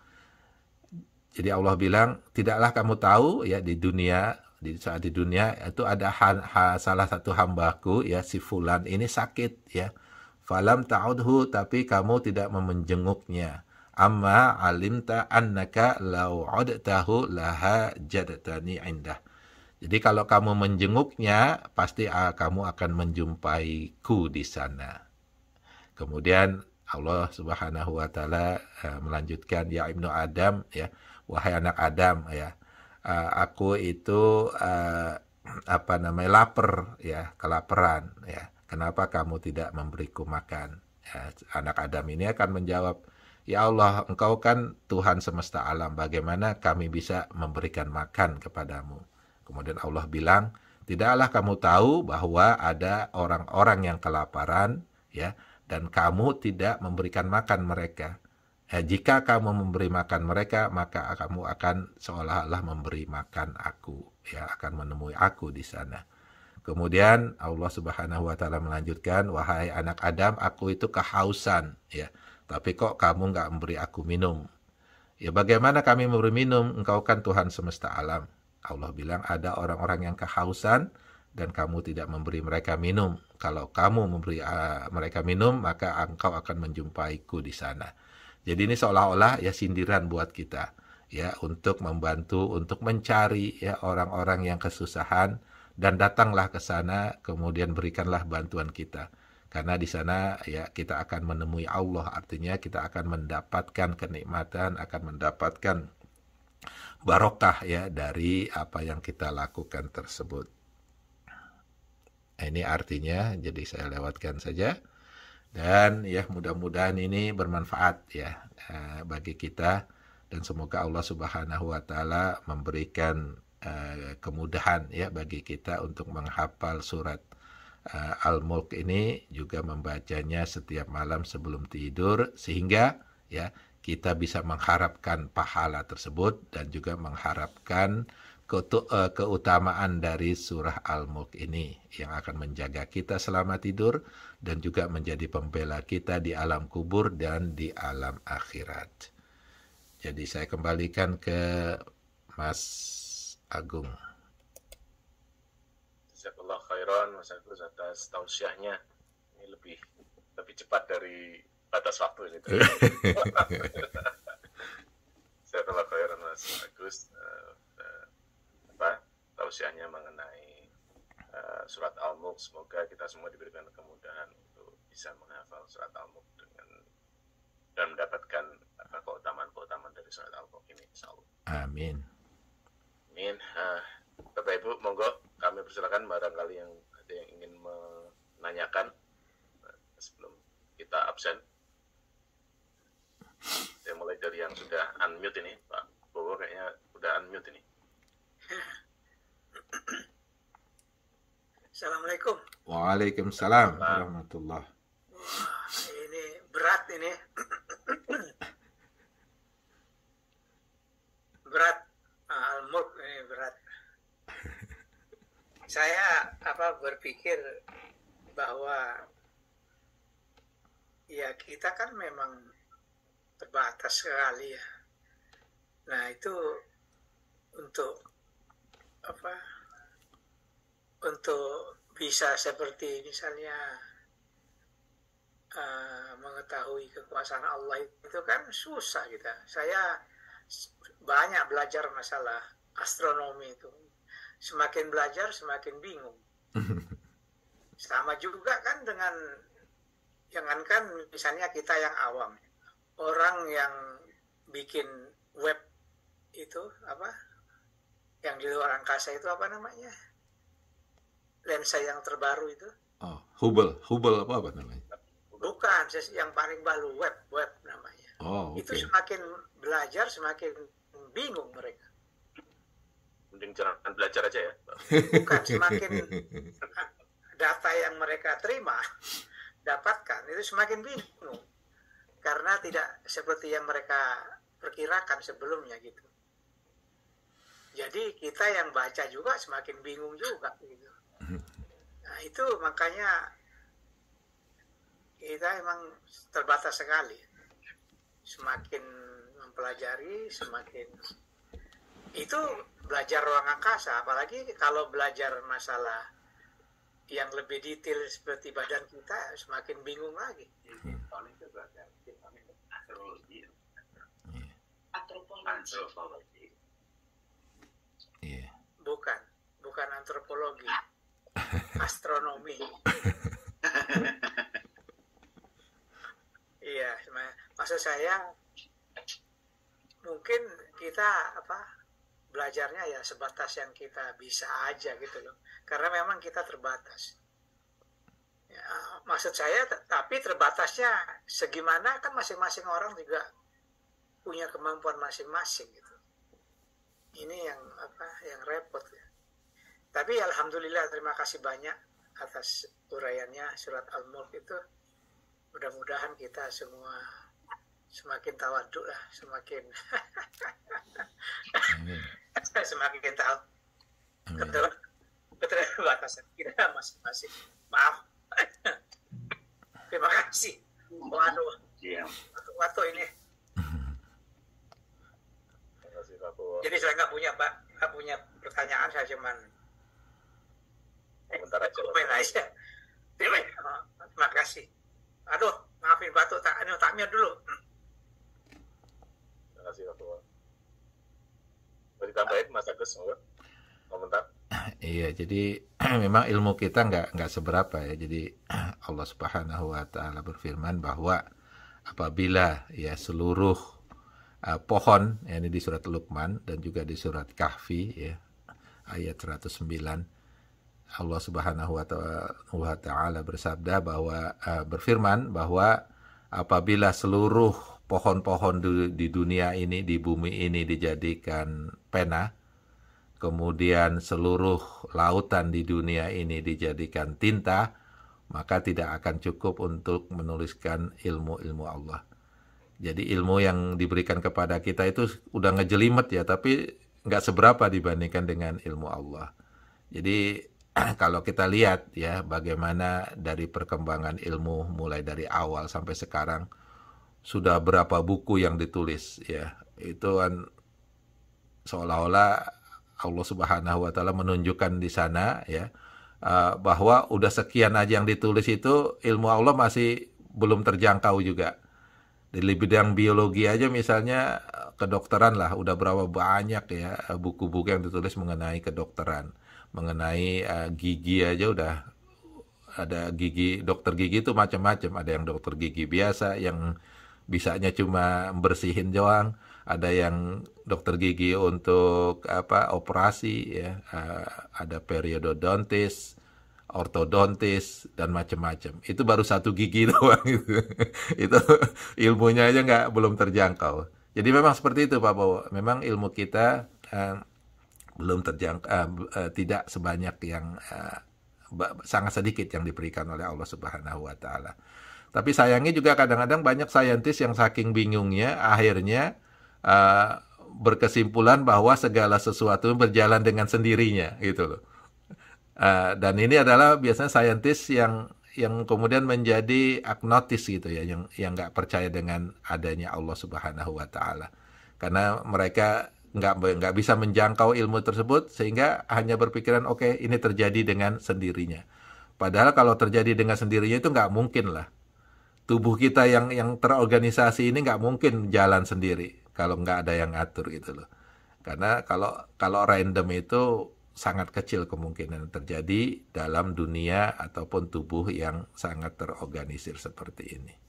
Jadi Allah bilang, tidaklah kamu tahu ya di dunia di saat di dunia itu ada ha, ha, salah satu hambaku ya si fulan ini sakit ya falam ta'udhu tapi kamu tidak menjenguknya amma alimta annaka lau tahu laha jadatani indah jadi kalau kamu menjenguknya pasti ah, kamu akan menjumpai ku di sana kemudian Allah Subhanahu wa taala uh, melanjutkan ya Ibnu Adam ya wahai anak Adam ya uh, aku itu uh, apa namanya lapar ya kelaparan ya kenapa kamu tidak memberiku makan ya, anak Adam ini akan menjawab ya Allah engkau kan Tuhan semesta alam bagaimana kami bisa memberikan makan kepadamu kemudian Allah bilang tidaklah kamu tahu bahwa ada orang-orang yang kelaparan ya dan kamu tidak memberikan makan mereka Eh, jika kamu memberi makan mereka, maka kamu akan seolah-olah memberi makan aku, ya akan menemui aku di sana. Kemudian Allah Subhanahu wa taala melanjutkan, "Wahai anak Adam, aku itu kehausan, ya. Tapi kok kamu nggak memberi aku minum?" Ya bagaimana kami memberi minum? Engkau kan Tuhan semesta alam. Allah bilang ada orang-orang yang kehausan dan kamu tidak memberi mereka minum. Kalau kamu memberi uh, mereka minum, maka engkau akan menjumpaiku di sana. Jadi ini seolah-olah ya sindiran buat kita ya untuk membantu untuk mencari ya orang-orang yang kesusahan dan datanglah ke sana kemudian berikanlah bantuan kita karena di sana ya kita akan menemui Allah artinya kita akan mendapatkan kenikmatan akan mendapatkan barokah ya dari apa yang kita lakukan tersebut. Ini artinya jadi saya lewatkan saja dan ya mudah-mudahan ini bermanfaat ya eh, bagi kita dan semoga Allah Subhanahu wa taala memberikan eh, kemudahan ya bagi kita untuk menghafal surat eh, Al-Mulk ini juga membacanya setiap malam sebelum tidur sehingga ya kita bisa mengharapkan pahala tersebut dan juga mengharapkan Eh, keutamaan dari surah Al-Mulk ini yang akan menjaga kita selama tidur dan juga menjadi pembela kita di alam kubur dan di alam akhirat. Jadi saya kembalikan ke Mas Agung.
Jazakallah khairan Mas Agus atas tausiahnya. Ini lebih lebih cepat dari batas waktu ini. Jazakallah khairan Mas Agus tausiahnya mengenai uh, surat Al-Mulk. Semoga kita semua diberikan kemudahan untuk bisa menghafal surat Al-Mulk dengan dan mendapatkan apa keutamaan-keutamaan dari surat Al-Mulk ini. Insyaallah. Amin. Amin. Uh, Bapak Ibu, monggo kami persilakan barangkali yang ada yang ingin menanyakan eh, sebelum kita absen. Saya mulai dari yang sudah unmute ini, Pak Bowo kayaknya udah unmute ini. Assalamualaikum.
Waalaikumsalam warahmatullah. Wah,
ini berat ini. berat al ah, ini berat. Saya apa berpikir bahwa ya kita kan memang terbatas sekali ya. Nah, itu untuk apa? untuk bisa seperti misalnya uh, mengetahui kekuasaan Allah itu kan susah kita. Saya banyak belajar masalah astronomi itu. Semakin belajar semakin bingung. Sama juga kan dengan jangankan misalnya kita yang awam, orang yang bikin web itu apa? Yang di luar angkasa itu apa namanya? lensa yang terbaru itu.
Oh, Hubble, Hubble apa apa namanya?
Bukan, yang paling baru web, web namanya. Oh, okay. Itu semakin belajar semakin bingung mereka. Mending jangan
belajar aja ya.
Bukan semakin
data yang mereka terima dapatkan itu semakin bingung karena tidak seperti yang mereka perkirakan sebelumnya gitu. Jadi kita yang baca juga semakin bingung juga gitu. Nah, itu makanya kita emang terbatas sekali. Semakin mempelajari, semakin itu belajar ruang angkasa, apalagi kalau belajar masalah yang lebih detail seperti badan kita, semakin bingung lagi.
Antropologi. Bukan, bukan antropologi
astronomi. iya, maksud saya mungkin kita apa belajarnya ya sebatas yang kita bisa aja gitu loh. Karena memang kita terbatas. Ya, maksud saya tapi terbatasnya segimana kan masing-masing orang juga punya kemampuan masing-masing gitu. Ini yang apa yang repot ya tapi alhamdulillah terima kasih banyak atas uraiannya surat Al-Mulk itu. Mudah-mudahan kita semua semakin tawaduk lah, semakin semakin tahu betul betul batasan kita masing-masing. Maaf. terima kasih.
Waduh.
Iya. Waktu ini. Jadi saya nggak punya pak, nggak punya pertanyaan saya cuman bentar aja. Komen aja. Terima, terima kasih. Aduh,
maafin batuk tak ini anu, takmir dulu. Terima kasih Pak Tuan. Boleh ditambahin Mas Agus semoga
komentar. Iya, jadi memang ilmu kita nggak nggak seberapa ya. Jadi Allah Subhanahu Wa Taala berfirman bahwa apabila ya seluruh uh, pohon ya ini di surat Luqman dan juga di surat Kahfi ya ayat 109 Allah Subhanahu wa taala bersabda bahwa uh, berfirman bahwa apabila seluruh pohon-pohon di, di dunia ini di bumi ini dijadikan pena kemudian seluruh lautan di dunia ini dijadikan tinta maka tidak akan cukup untuk menuliskan ilmu-ilmu Allah. Jadi ilmu yang diberikan kepada kita itu udah ngejelimet ya, tapi nggak seberapa dibandingkan dengan ilmu Allah. Jadi kalau kita lihat ya bagaimana dari perkembangan ilmu mulai dari awal sampai sekarang sudah berapa buku yang ditulis ya itu kan seolah-olah Allah Subhanahu wa taala menunjukkan di sana ya eh, bahwa udah sekian aja yang ditulis itu ilmu Allah masih belum terjangkau juga. Di bidang biologi aja misalnya kedokteran lah udah berapa banyak ya eh, buku-buku yang ditulis mengenai kedokteran mengenai uh, gigi aja udah ada gigi dokter gigi itu macam-macam ada yang dokter gigi biasa yang bisanya cuma bersihin doang ada yang dokter gigi untuk apa operasi ya uh, ada periodontis ortodontis dan macam-macam itu baru satu gigi doang itu, itu ilmunya aja nggak belum terjangkau jadi memang seperti itu Pak Bowo memang ilmu kita uh, belum terjang uh, uh, tidak sebanyak yang uh, sangat sedikit yang diberikan oleh Allah Subhanahu wa taala. Tapi sayangnya juga kadang-kadang banyak saintis yang saking bingungnya akhirnya uh, berkesimpulan bahwa segala sesuatu berjalan dengan sendirinya gitu loh. Uh, dan ini adalah biasanya saintis yang yang kemudian menjadi agnotis gitu ya yang yang nggak percaya dengan adanya Allah Subhanahu wa taala. Karena mereka nggak nggak bisa menjangkau ilmu tersebut sehingga hanya berpikiran oke okay, ini terjadi dengan sendirinya. Padahal kalau terjadi dengan sendirinya itu nggak mungkin lah. Tubuh kita yang yang terorganisasi ini nggak mungkin jalan sendiri kalau nggak ada yang atur gitu loh. Karena kalau kalau random itu sangat kecil kemungkinan terjadi dalam dunia ataupun tubuh yang sangat terorganisir seperti ini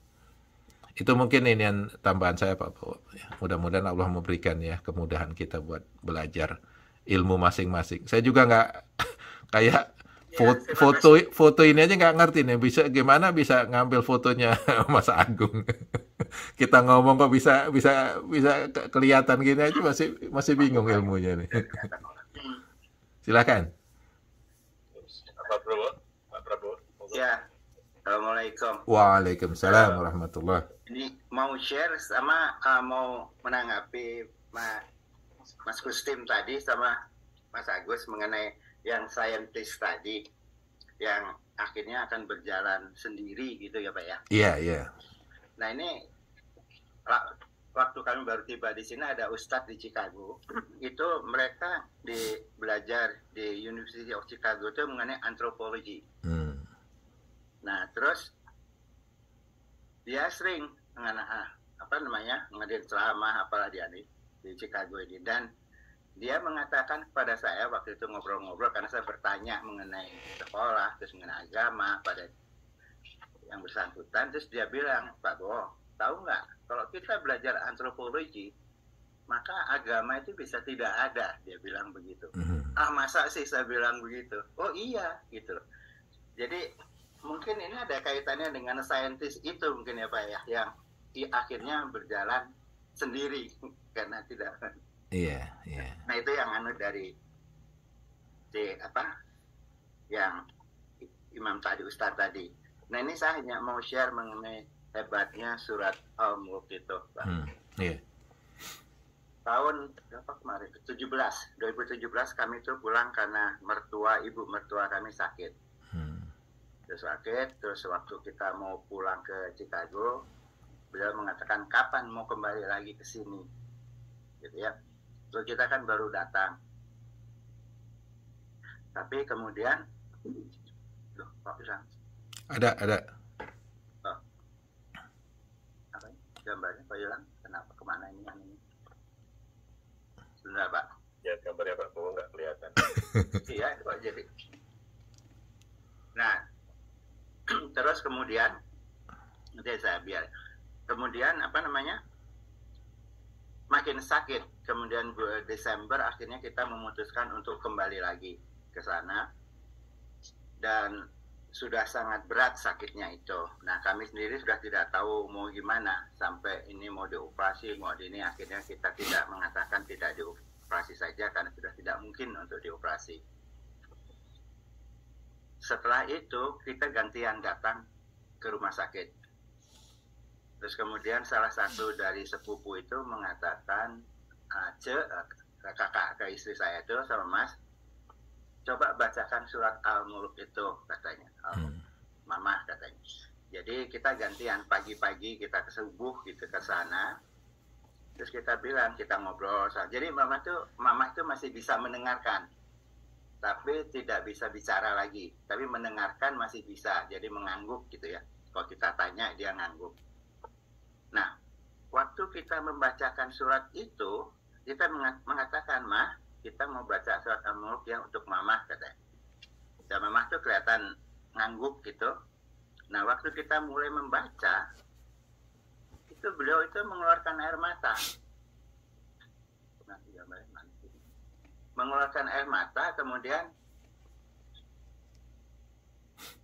itu mungkin ini yang tambahan saya Pak Bowo. Ya, mudah-mudahan Allah memberikan ya kemudahan kita buat belajar ilmu masing-masing. Saya juga nggak kayak ya, foto, foto ini aja nggak ngerti nih bisa gimana bisa ngambil fotonya Mas Agung. kita ngomong kok bisa bisa bisa kelihatan gini aja masih masih bingung ilmunya nih. Silakan.
Ya, Assalamualaikum.
Waalaikumsalam warahmatullahi
ini mau share sama uh, mau menanggapi Ma, Mas Kustim tadi sama Mas Agus mengenai yang scientist tadi yang akhirnya akan berjalan sendiri gitu ya Pak ya. Iya, yeah, iya. Yeah. Nah, ini waktu kami baru tiba di sini ada Ustadz di Chicago. Itu mereka di belajar di University of Chicago itu mengenai antropologi. Hmm. Nah, terus dia sering dengan ah, apa namanya menghadiri ceramah apalah dia nih di Chicago ini dan dia mengatakan kepada saya waktu itu ngobrol-ngobrol karena saya bertanya mengenai sekolah terus mengenai agama pada yang bersangkutan terus dia bilang Pak Bo tahu nggak kalau kita belajar antropologi maka agama itu bisa tidak ada dia bilang begitu hmm. ah masa sih saya bilang begitu oh iya gitu jadi mungkin ini ada kaitannya dengan saintis itu mungkin ya Pak ya yang akhirnya berjalan sendiri karena tidak
iya yeah, iya
yeah. nah itu yang anu dari di apa yang Imam tadi Ustaz tadi nah ini saya hanya mau share mengenai hebatnya surat al mulk itu Pak
hmm, yeah.
tahun berapa kemarin 17 2017 kami itu pulang karena mertua ibu mertua kami sakit terus sakit terus waktu kita mau pulang ke Chicago beliau mengatakan kapan mau kembali lagi ke sini gitu ya terus kita kan baru datang tapi kemudian loh Pak Pisang.
ada ada oh.
gambarnya Pak Yulang kenapa kemana ini ini sebentar Pak ya gambarnya Pak Bowo nggak kelihatan iya Pak jadi nah terus kemudian nanti saya biar kemudian apa namanya makin sakit kemudian bulan eh, Desember akhirnya kita memutuskan untuk kembali lagi ke sana dan sudah sangat berat sakitnya itu. Nah kami sendiri sudah tidak tahu mau gimana sampai ini mau dioperasi mau di ini akhirnya kita tidak mengatakan tidak dioperasi saja karena sudah tidak mungkin untuk dioperasi setelah itu kita gantian datang ke rumah sakit terus kemudian salah satu dari sepupu itu mengatakan ce eh, kakak ke istri saya itu sama mas coba bacakan surat al-muluk itu katanya al hmm. mama katanya jadi kita gantian pagi-pagi kita ke subuh gitu ke sana terus kita bilang kita ngobrol jadi mama tuh mama tuh masih bisa mendengarkan tapi tidak bisa bicara lagi. Tapi mendengarkan masih bisa, jadi mengangguk gitu ya. Kalau kita tanya, dia ngangguk. Nah, waktu kita membacakan surat itu, kita mengatakan, mah, kita mau baca surat Al-Mulk yang untuk mamah, katanya. Dan mamah tuh kelihatan ngangguk gitu. Nah, waktu kita mulai membaca, itu beliau itu mengeluarkan air mata. mengeluarkan air mata kemudian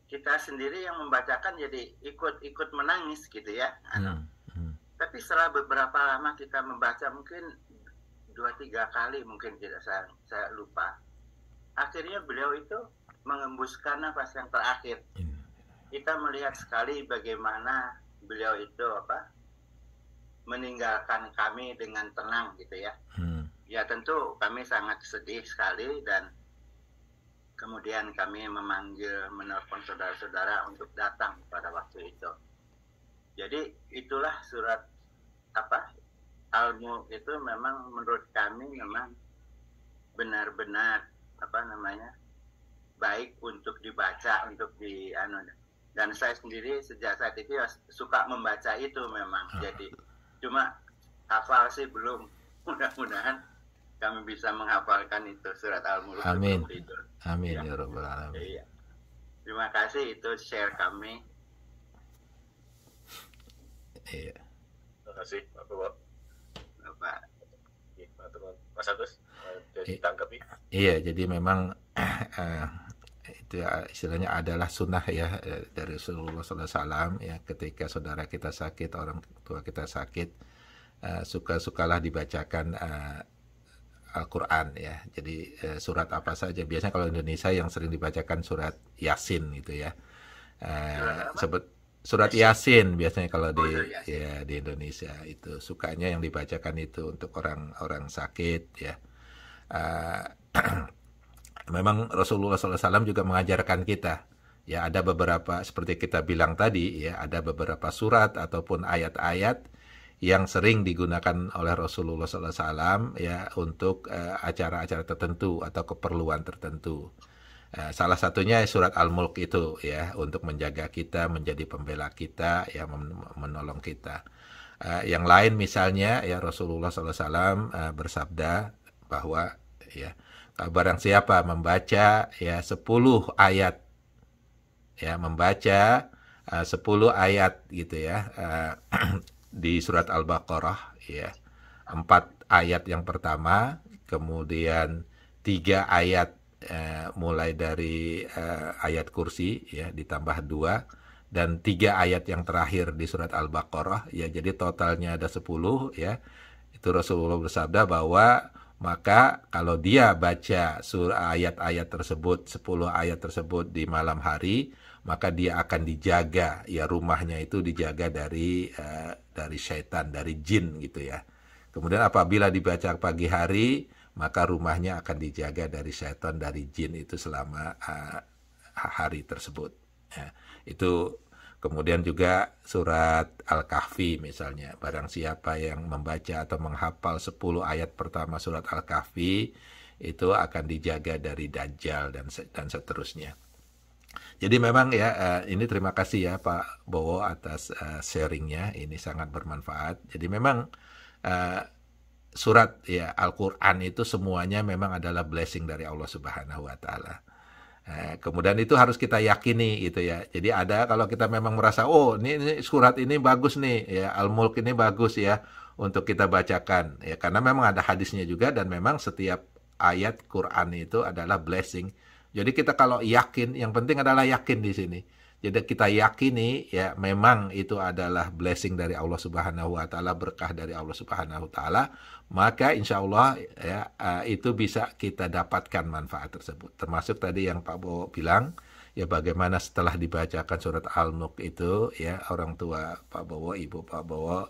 kita sendiri yang membacakan jadi ikut-ikut menangis gitu ya hmm. Hmm. tapi setelah beberapa lama kita membaca mungkin dua tiga kali mungkin tidak saya, saya lupa akhirnya beliau itu mengembuskan nafas yang terakhir iya. kita melihat sekali bagaimana beliau itu apa meninggalkan kami dengan tenang gitu ya hmm ya tentu kami sangat sedih sekali dan kemudian kami memanggil menelpon saudara-saudara untuk datang pada waktu itu. Jadi itulah surat apa Almu itu memang menurut kami memang benar-benar apa namanya baik untuk dibaca untuk di anu dan saya sendiri sejak saat itu ya suka membaca itu memang ah. jadi cuma hafal sih belum mudah-mudahan kami bisa menghafalkan itu surat Al-Mulk. Amin.
Amin ya, ya Rabbal Alamin. Iya.
Terima kasih itu share kami. Iya. Terima kasih Bapak. Bapak. Iya, ya,
Mas Agus,
eh, iya. iya, jadi memang eh, itu eh, istilahnya adalah sunnah ya dari Rasulullah SAW ya ketika saudara kita sakit orang tua kita sakit uh, suka sukalah dibacakan uh, Al-Quran ya. Jadi eh, surat apa saja. Biasanya kalau Indonesia yang sering dibacakan surat Yasin gitu ya. Eh, sebut surat Yasin biasanya kalau di oh, ya di Indonesia itu sukanya yang dibacakan itu untuk orang-orang sakit ya. Eh, memang Rasulullah SAW juga mengajarkan kita ya ada beberapa seperti kita bilang tadi ya ada beberapa surat ataupun ayat-ayat yang sering digunakan oleh Rasulullah SAW ya untuk eh, acara-acara uh, tertentu atau keperluan tertentu. Uh, salah satunya surat Al-Mulk itu ya untuk menjaga kita, menjadi pembela kita, ya menolong kita. Uh, yang lain misalnya ya Rasulullah SAW uh, bersabda bahwa ya barang siapa membaca ya sepuluh ayat ya membaca sepuluh ayat gitu ya uh, di surat Al-Baqarah ya. Empat ayat yang pertama, kemudian tiga ayat eh, mulai dari eh, ayat kursi ya ditambah dua dan tiga ayat yang terakhir di surat Al-Baqarah ya jadi totalnya ada sepuluh ya itu Rasulullah bersabda bahwa maka kalau dia baca surah ayat-ayat tersebut 10 ayat tersebut di malam hari maka dia akan dijaga ya rumahnya itu dijaga dari uh, dari syaitan dari jin gitu ya kemudian apabila dibaca pagi hari maka rumahnya akan dijaga dari syaitan dari jin itu selama uh, hari tersebut ya, itu Kemudian juga surat Al-Kahfi misalnya. Barang siapa yang membaca atau menghafal 10 ayat pertama surat Al-Kahfi, itu akan dijaga dari Dajjal dan, dan seterusnya. Jadi memang ya, eh, ini terima kasih ya Pak Bowo atas eh, sharingnya, ini sangat bermanfaat. Jadi memang eh, surat ya Al-Quran itu semuanya memang adalah blessing dari Allah Subhanahu Wa Taala. Nah, kemudian itu harus kita yakini gitu ya. Jadi ada kalau kita memang merasa oh ini, ini surat ini bagus nih ya Al-Mulk ini bagus ya untuk kita bacakan ya karena memang ada hadisnya juga dan memang setiap ayat Quran itu adalah blessing. Jadi kita kalau yakin yang penting adalah yakin di sini. Jadi kita yakini ya memang itu adalah blessing dari Allah Subhanahu wa taala, berkah dari Allah Subhanahu wa taala maka insya Allah ya, eh, itu bisa kita dapatkan manfaat tersebut. Termasuk tadi yang Pak Bowo bilang, ya bagaimana setelah dibacakan surat Al-Mulk itu, ya orang tua Pak Bowo, Ibu Pak Bowo uh,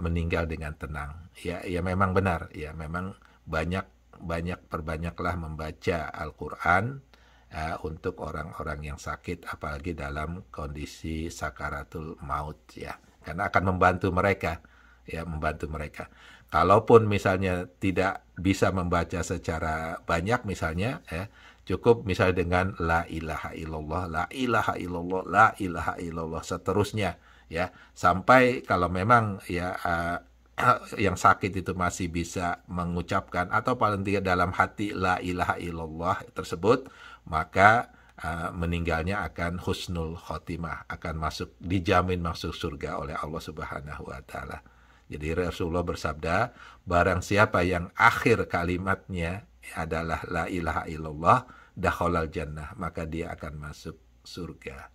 meninggal dengan tenang. Ya, ya memang benar, ya memang banyak banyak perbanyaklah membaca Al-Quran uh, untuk orang-orang yang sakit, apalagi dalam kondisi sakaratul maut ya, karena akan membantu mereka, ya membantu mereka. Kalaupun misalnya tidak bisa membaca secara banyak misalnya ya, cukup misalnya dengan la ilaha illallah, la ilaha illallah, la ilaha illallah seterusnya ya sampai kalau memang ya uh, yang sakit itu masih bisa mengucapkan atau paling tidak dalam hati la ilaha illallah tersebut maka uh, meninggalnya akan husnul khotimah akan masuk dijamin masuk surga oleh Allah Subhanahu wa taala. Jadi Rasulullah bersabda, barang siapa yang akhir kalimatnya adalah la ilaha illallah dakhalal jannah, maka dia akan masuk surga.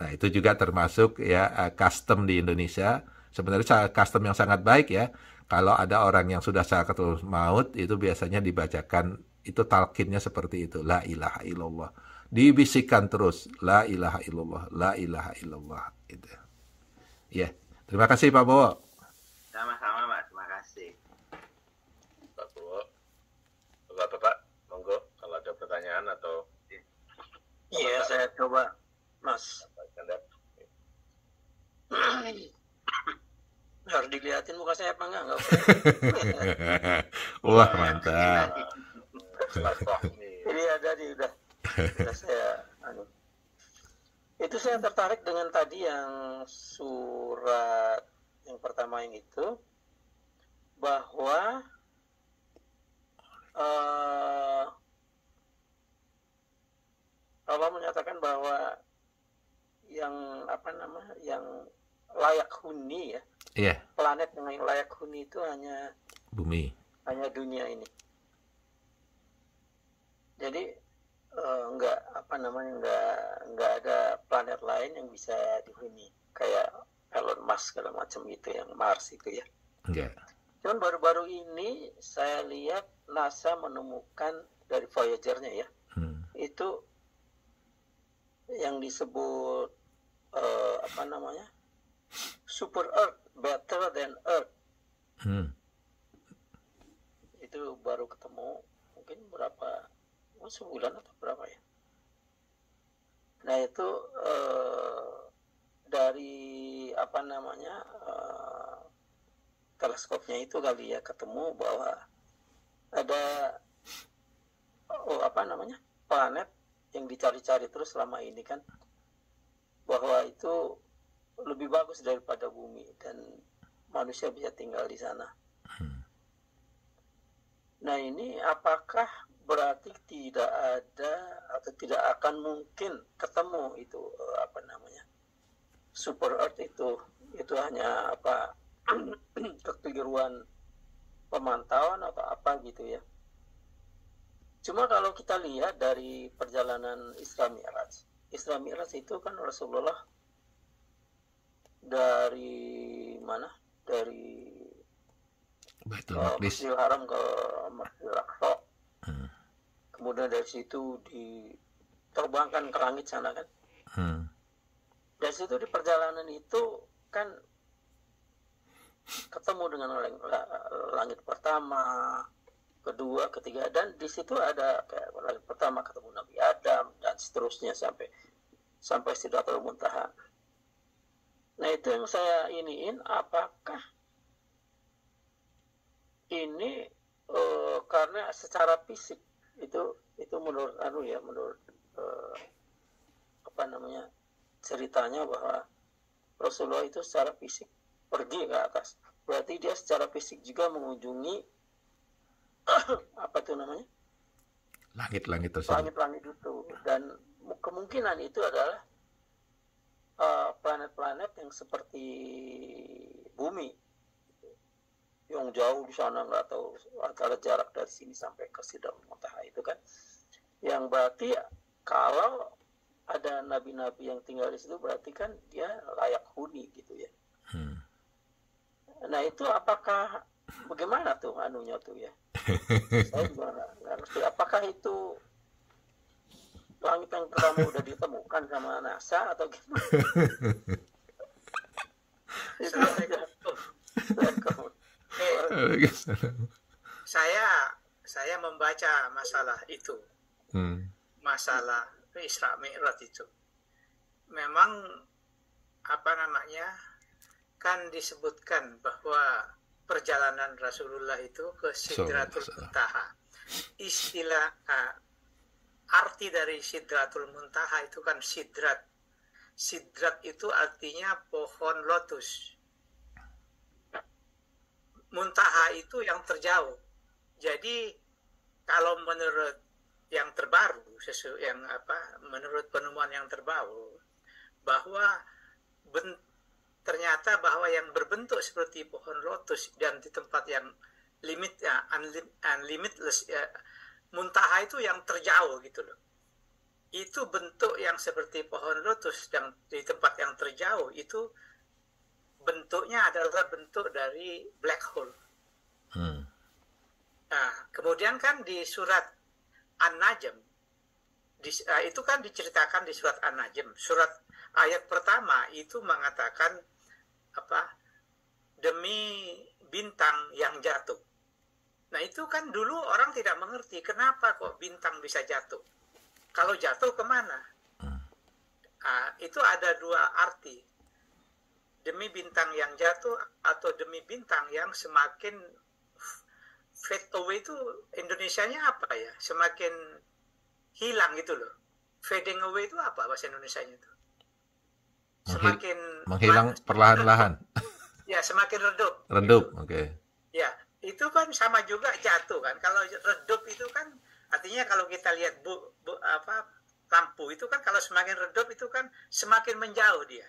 Nah, itu juga termasuk ya eh, custom di Indonesia. Sebenarnya custom yang sangat baik ya. Kalau ada orang yang sudah sakaratul maut itu biasanya dibacakan itu talkinnya seperti itu, la ilaha illallah. Dibisikan terus, la ilaha illallah, la ilaha illallah gitu. Ya, terima kasih Pak Bowo.
Iya, saya coba, Mas.
Harus dilihatin muka saya apa enggak?
enggak Wah,
mantap. Ini ada di udah saya anu. Itu saya tertarik
dengan tadi yang surat yang pertama yang itu bahwa uh, Allah menyatakan bahwa yang apa nama yang layak huni ya yeah. planet yang layak huni itu hanya bumi hanya dunia ini jadi uh, nggak apa namanya nggak nggak ada planet lain yang bisa dihuni kayak Elon Musk segala macam gitu yang Mars itu ya
enggak iya. yeah.
cuman baru-baru ini saya lihat NASA menemukan dari Voyager-nya ya hmm. itu yang disebut uh, apa namanya super earth better than earth hmm. itu baru ketemu mungkin berapa oh, sebulan atau berapa ya nah itu uh, dari apa namanya uh, teleskopnya itu kali ya ketemu bahwa ada oh apa namanya planet yang dicari-cari terus selama ini kan bahwa itu lebih bagus daripada bumi dan manusia bisa tinggal di sana. Hmm. Nah ini apakah berarti tidak ada atau tidak akan mungkin ketemu itu eh, apa namanya super earth itu itu hanya apa kekeliruan pemantauan atau apa gitu ya Cuma kalau kita lihat dari perjalanan Isra Mi'raj, Isra Mi'raj itu kan Rasulullah dari mana? Dari
Baitul eh, Maqdis.
Masjidil Haram ke Masjidil Aqsa. Hmm. Kemudian dari situ diterbangkan ke langit sana kan. Hmm. Dari situ di perjalanan itu kan ketemu dengan langit pertama, kedua, ketiga dan di situ ada kayak lagi pertama ketemu Nabi Adam dan seterusnya sampai sampai Sidratul Muntaha. Nah itu yang saya iniin apakah ini e, karena secara fisik itu itu menurut anu ya menurut e, apa namanya ceritanya bahwa Rasulullah itu secara fisik pergi ke atas berarti dia secara fisik juga mengunjungi apa tuh namanya?
Langit-langit tersebut.
Langit-langit itu dan kemungkinan itu adalah eh, planet-planet uh, yang seperti bumi yang jauh di sana nggak tahu antara jarak dari sini sampai ke sidang matahari itu kan yang berarti kalau ada nabi-nabi yang tinggal di situ berarti kan dia layak huni gitu ya hmm. nah itu apakah bagaimana tuh anunya tuh ya saya juga nggak ngerti apakah itu langit yang pertama udah ditemukan sama NASA atau gimana saya,
saya saya membaca masalah itu hmm. masalah Isra Mi'raj itu memang apa namanya kan disebutkan bahwa perjalanan Rasulullah itu ke Sidratul Muntaha. Istilah uh, arti dari Sidratul Muntaha itu kan sidrat. Sidrat itu artinya pohon lotus. Muntaha itu yang terjauh. Jadi kalau menurut yang terbaru, sesu yang apa, menurut penemuan yang terbaru, bahwa bentuk ternyata bahwa yang berbentuk seperti pohon lotus dan di tempat yang limit ya unlim, unlimitless ya, muntaha itu yang terjauh gitu loh itu bentuk yang seperti pohon lotus dan di tempat yang terjauh itu bentuknya adalah bentuk dari black hole hmm. nah kemudian kan di surat an-najm di, uh, itu kan diceritakan di surat An-Najm. Surat ayat pertama itu mengatakan apa demi bintang yang jatuh. Nah itu kan dulu orang tidak mengerti kenapa kok bintang bisa jatuh. Kalau jatuh kemana? Nah, itu ada dua arti. Demi bintang yang jatuh atau demi bintang yang semakin fade away itu Indonesia nya apa ya? Semakin hilang gitu loh. Fading away itu apa bahasa Indonesia nya itu?
semakin menghilang perlahan-lahan.
Ya, semakin redup.
Redup, gitu. oke. Okay.
Ya, itu kan sama juga jatuh kan. Kalau redup itu kan artinya kalau kita lihat bu, bu apa lampu itu kan kalau semakin redup itu kan semakin menjauh dia.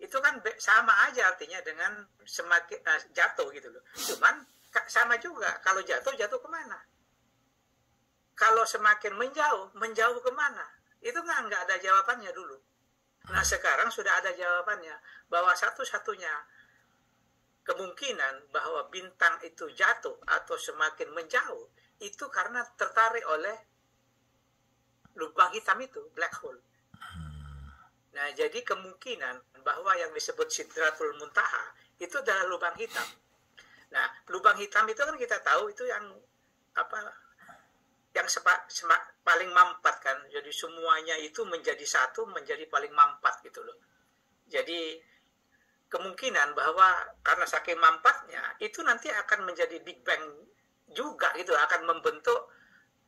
Itu kan sama aja artinya dengan semakin uh, jatuh gitu loh. Cuman sama juga kalau jatuh jatuh kemana? Kalau semakin menjauh menjauh kemana? Itu nggak nggak ada jawabannya dulu Nah sekarang sudah ada jawabannya bahwa satu-satunya kemungkinan bahwa bintang itu jatuh atau semakin menjauh itu karena tertarik oleh lubang hitam itu, black hole. Hmm. Nah, jadi kemungkinan bahwa yang disebut sidratul muntaha itu adalah lubang hitam. Nah, lubang hitam itu kan kita tahu itu yang apa yang sepa, sema, paling mampat kan jadi semuanya itu menjadi satu menjadi paling mampat gitu loh jadi kemungkinan bahwa karena saking mampatnya itu nanti akan menjadi big bang juga gitu akan membentuk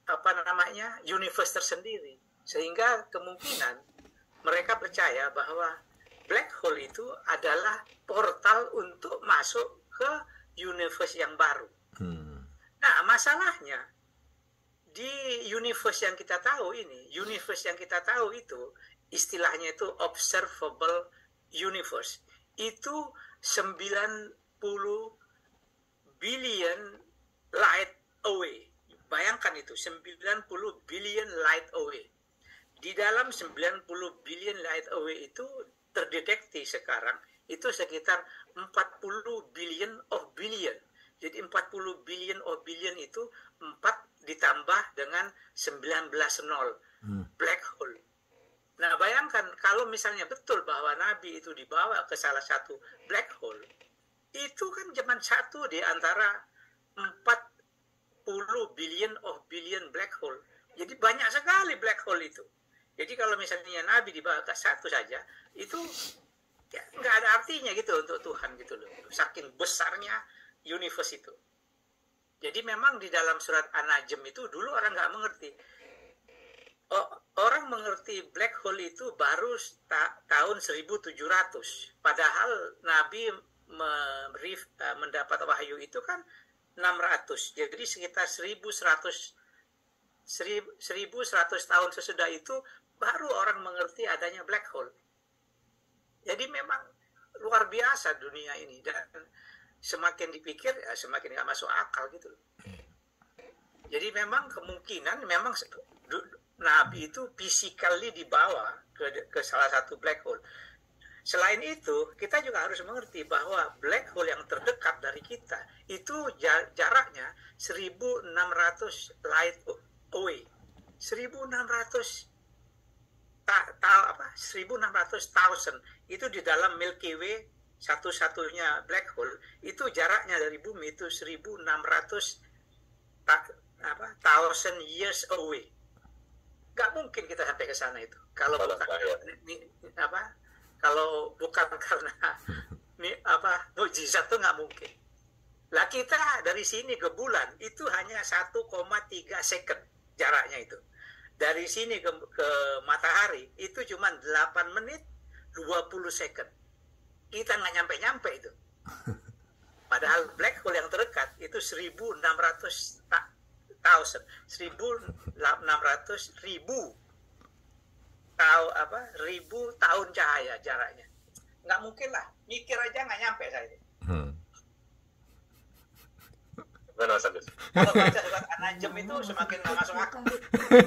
apa namanya universe tersendiri sehingga kemungkinan mereka percaya bahwa black hole itu adalah portal untuk masuk ke universe yang baru hmm. nah masalahnya di universe yang kita tahu ini, universe yang kita tahu itu istilahnya itu observable universe. Itu 90 billion light away. Bayangkan itu 90 billion light away. Di dalam 90 billion light away itu terdeteksi sekarang itu sekitar 40 billion of billion. Jadi 40 billion of billion itu 4 ditambah dengan 19 nol hmm. black hole. Nah bayangkan kalau misalnya betul bahwa Nabi itu dibawa ke salah satu black hole, itu kan cuma satu di antara 40 billion of billion black hole. Jadi banyak sekali black hole itu. Jadi kalau misalnya Nabi dibawa ke satu saja, itu ya, nggak ada artinya gitu untuk Tuhan gitu loh. Saking besarnya universe itu. Jadi memang di dalam surat An-Najm itu dulu orang nggak mengerti. O orang mengerti black hole itu baru ta tahun 1700. Padahal Nabi uh, mendapat wahyu itu kan 600. Jadi sekitar 1100 1100 tahun sesudah itu baru orang mengerti adanya black hole. Jadi memang luar biasa dunia ini dan semakin dipikir ya semakin nggak masuk akal gitu loh. Jadi memang kemungkinan memang Nabi itu physically dibawa ke, ke salah satu black hole. Selain itu, kita juga harus mengerti bahwa black hole yang terdekat dari kita itu jaraknya 1600 light away. 1600 ta, ta, apa 1600 thousand itu di dalam Milky Way satu-satunya black hole itu jaraknya dari bumi itu 1600 ta apa thousand years away Gak mungkin kita sampai ke sana itu kalau bukan apa kalau bukan karena ni, apa mujizat tuh nggak mungkin lah kita dari sini ke bulan itu hanya 1,3 second jaraknya itu dari sini ke, ke matahari itu cuma 8 menit 20 second kita nggak nyampe-nyampe itu. Padahal black hole yang terdekat itu 1600 1600 ribu tahu apa ribu tahun cahaya jaraknya nggak mungkin lah mikir aja nggak nyampe saya hmm. kalau baca surat jam itu semakin nggak masuk akal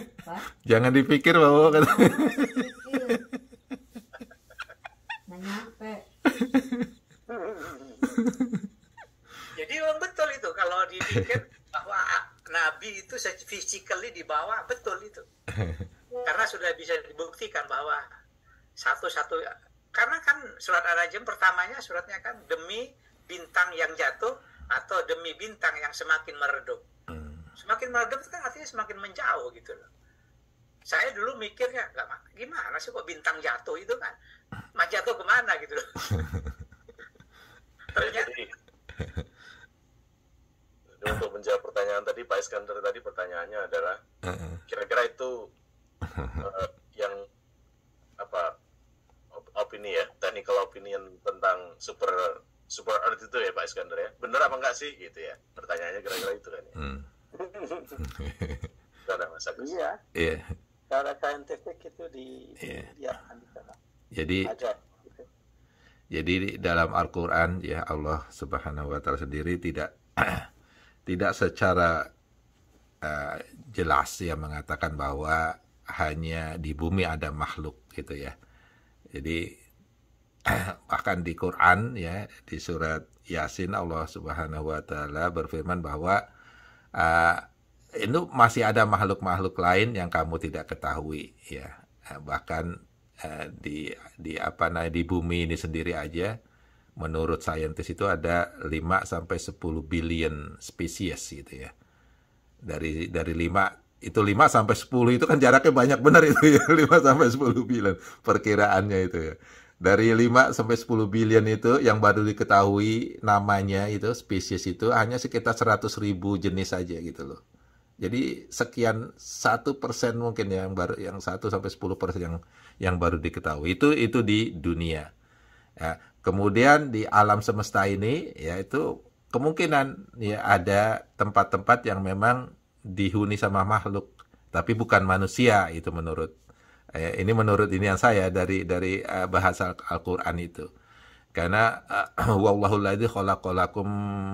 jangan dipikir bahwa kata Jadi memang betul itu kalau dipikir bahwa Nabi itu physically dibawa betul itu. Karena sudah bisa dibuktikan bahwa satu-satu karena kan surat Ar-Rajm pertamanya suratnya kan demi bintang yang jatuh atau demi bintang yang semakin meredup. Hmm. Semakin meredup itu kan artinya semakin menjauh gitu loh saya dulu mikirnya nggak gimana sih kok bintang jatuh itu kan mas jatuh kemana gitu loh ternyata untuk menjawab pertanyaan tadi Pak Iskandar tadi pertanyaannya adalah
kira-kira itu uh, yang apa opini ya technical opinion tentang super super earth itu ya Pak Iskandar ya benar apa enggak sih gitu ya pertanyaannya kira-kira itu kan ya hmm. Gak ada masalah iya
iya secara
saintifik itu di yeah. Ya, di
sana. Jadi Ajar, gitu. Jadi dalam Al-Qur'an ya Allah Subhanahu wa taala sendiri tidak tidak secara uh, jelas ya mengatakan bahwa hanya di bumi ada makhluk gitu ya. Jadi bahkan di Quran ya di surat Yasin Allah Subhanahu wa taala berfirman bahwa uh, itu masih ada makhluk-makhluk lain yang kamu tidak ketahui ya eh, bahkan eh, di di apa nah di bumi ini sendiri aja menurut saintis itu ada 5 sampai 10 billion spesies gitu ya dari dari 5 itu 5 sampai 10 itu kan jaraknya banyak benar itu ya 5 sampai 10 billion perkiraannya itu ya dari 5 sampai 10 billion itu yang baru diketahui namanya itu spesies itu hanya sekitar 100 ribu jenis saja gitu loh jadi sekian satu persen mungkin ya, yang baru yang satu sampai sepuluh persen yang yang baru diketahui itu itu di dunia. Ya, kemudian di alam semesta ini yaitu kemungkinan ya ada tempat-tempat yang memang dihuni sama makhluk tapi bukan manusia itu menurut eh, ini menurut ini yang saya dari dari eh, bahasa Al-Qur'an itu. Karena ladzi khalaqalakum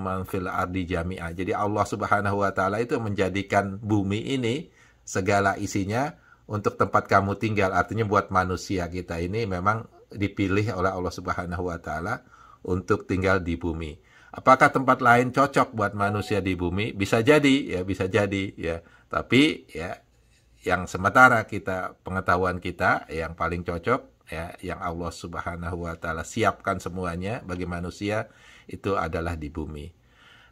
man fil ardi jami'a. Jadi Allah Subhanahu wa taala itu menjadikan bumi ini segala isinya untuk tempat kamu tinggal. Artinya buat manusia kita ini memang dipilih oleh Allah Subhanahu wa taala untuk tinggal di bumi. Apakah tempat lain cocok buat manusia di bumi? Bisa jadi ya, bisa jadi ya. Tapi ya yang sementara kita pengetahuan kita yang paling cocok ya yang Allah Subhanahu wa taala siapkan semuanya bagi manusia itu adalah di bumi.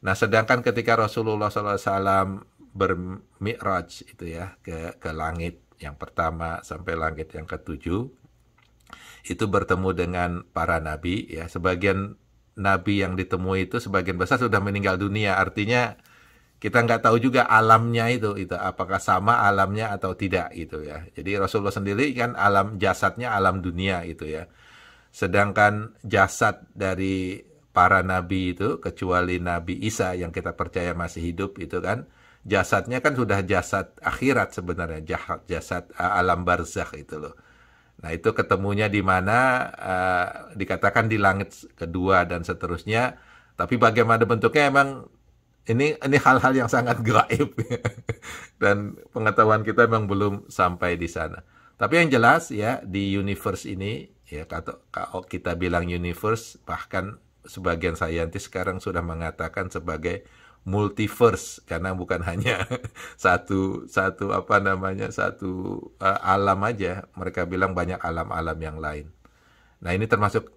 Nah, sedangkan ketika Rasulullah SAW bermi'raj itu ya ke ke langit yang pertama sampai langit yang ketujuh itu bertemu dengan para nabi ya sebagian nabi yang ditemui itu sebagian besar sudah meninggal dunia artinya kita nggak tahu juga alamnya itu itu apakah sama alamnya atau tidak itu ya jadi Rasulullah sendiri kan alam jasadnya alam dunia itu ya sedangkan jasad dari para nabi itu kecuali Nabi Isa yang kita percaya masih hidup itu kan jasadnya kan sudah jasad akhirat sebenarnya jasad jasad alam barzakh itu loh nah itu ketemunya di mana uh, dikatakan di langit kedua dan seterusnya tapi bagaimana bentuknya emang ini ini hal-hal yang sangat gaib dan pengetahuan kita memang belum sampai di sana. Tapi yang jelas ya di universe ini ya kalau kita bilang universe bahkan sebagian saintis sekarang sudah mengatakan sebagai multiverse karena bukan hanya satu satu apa namanya satu uh, alam aja mereka bilang banyak alam-alam yang lain. Nah, ini termasuk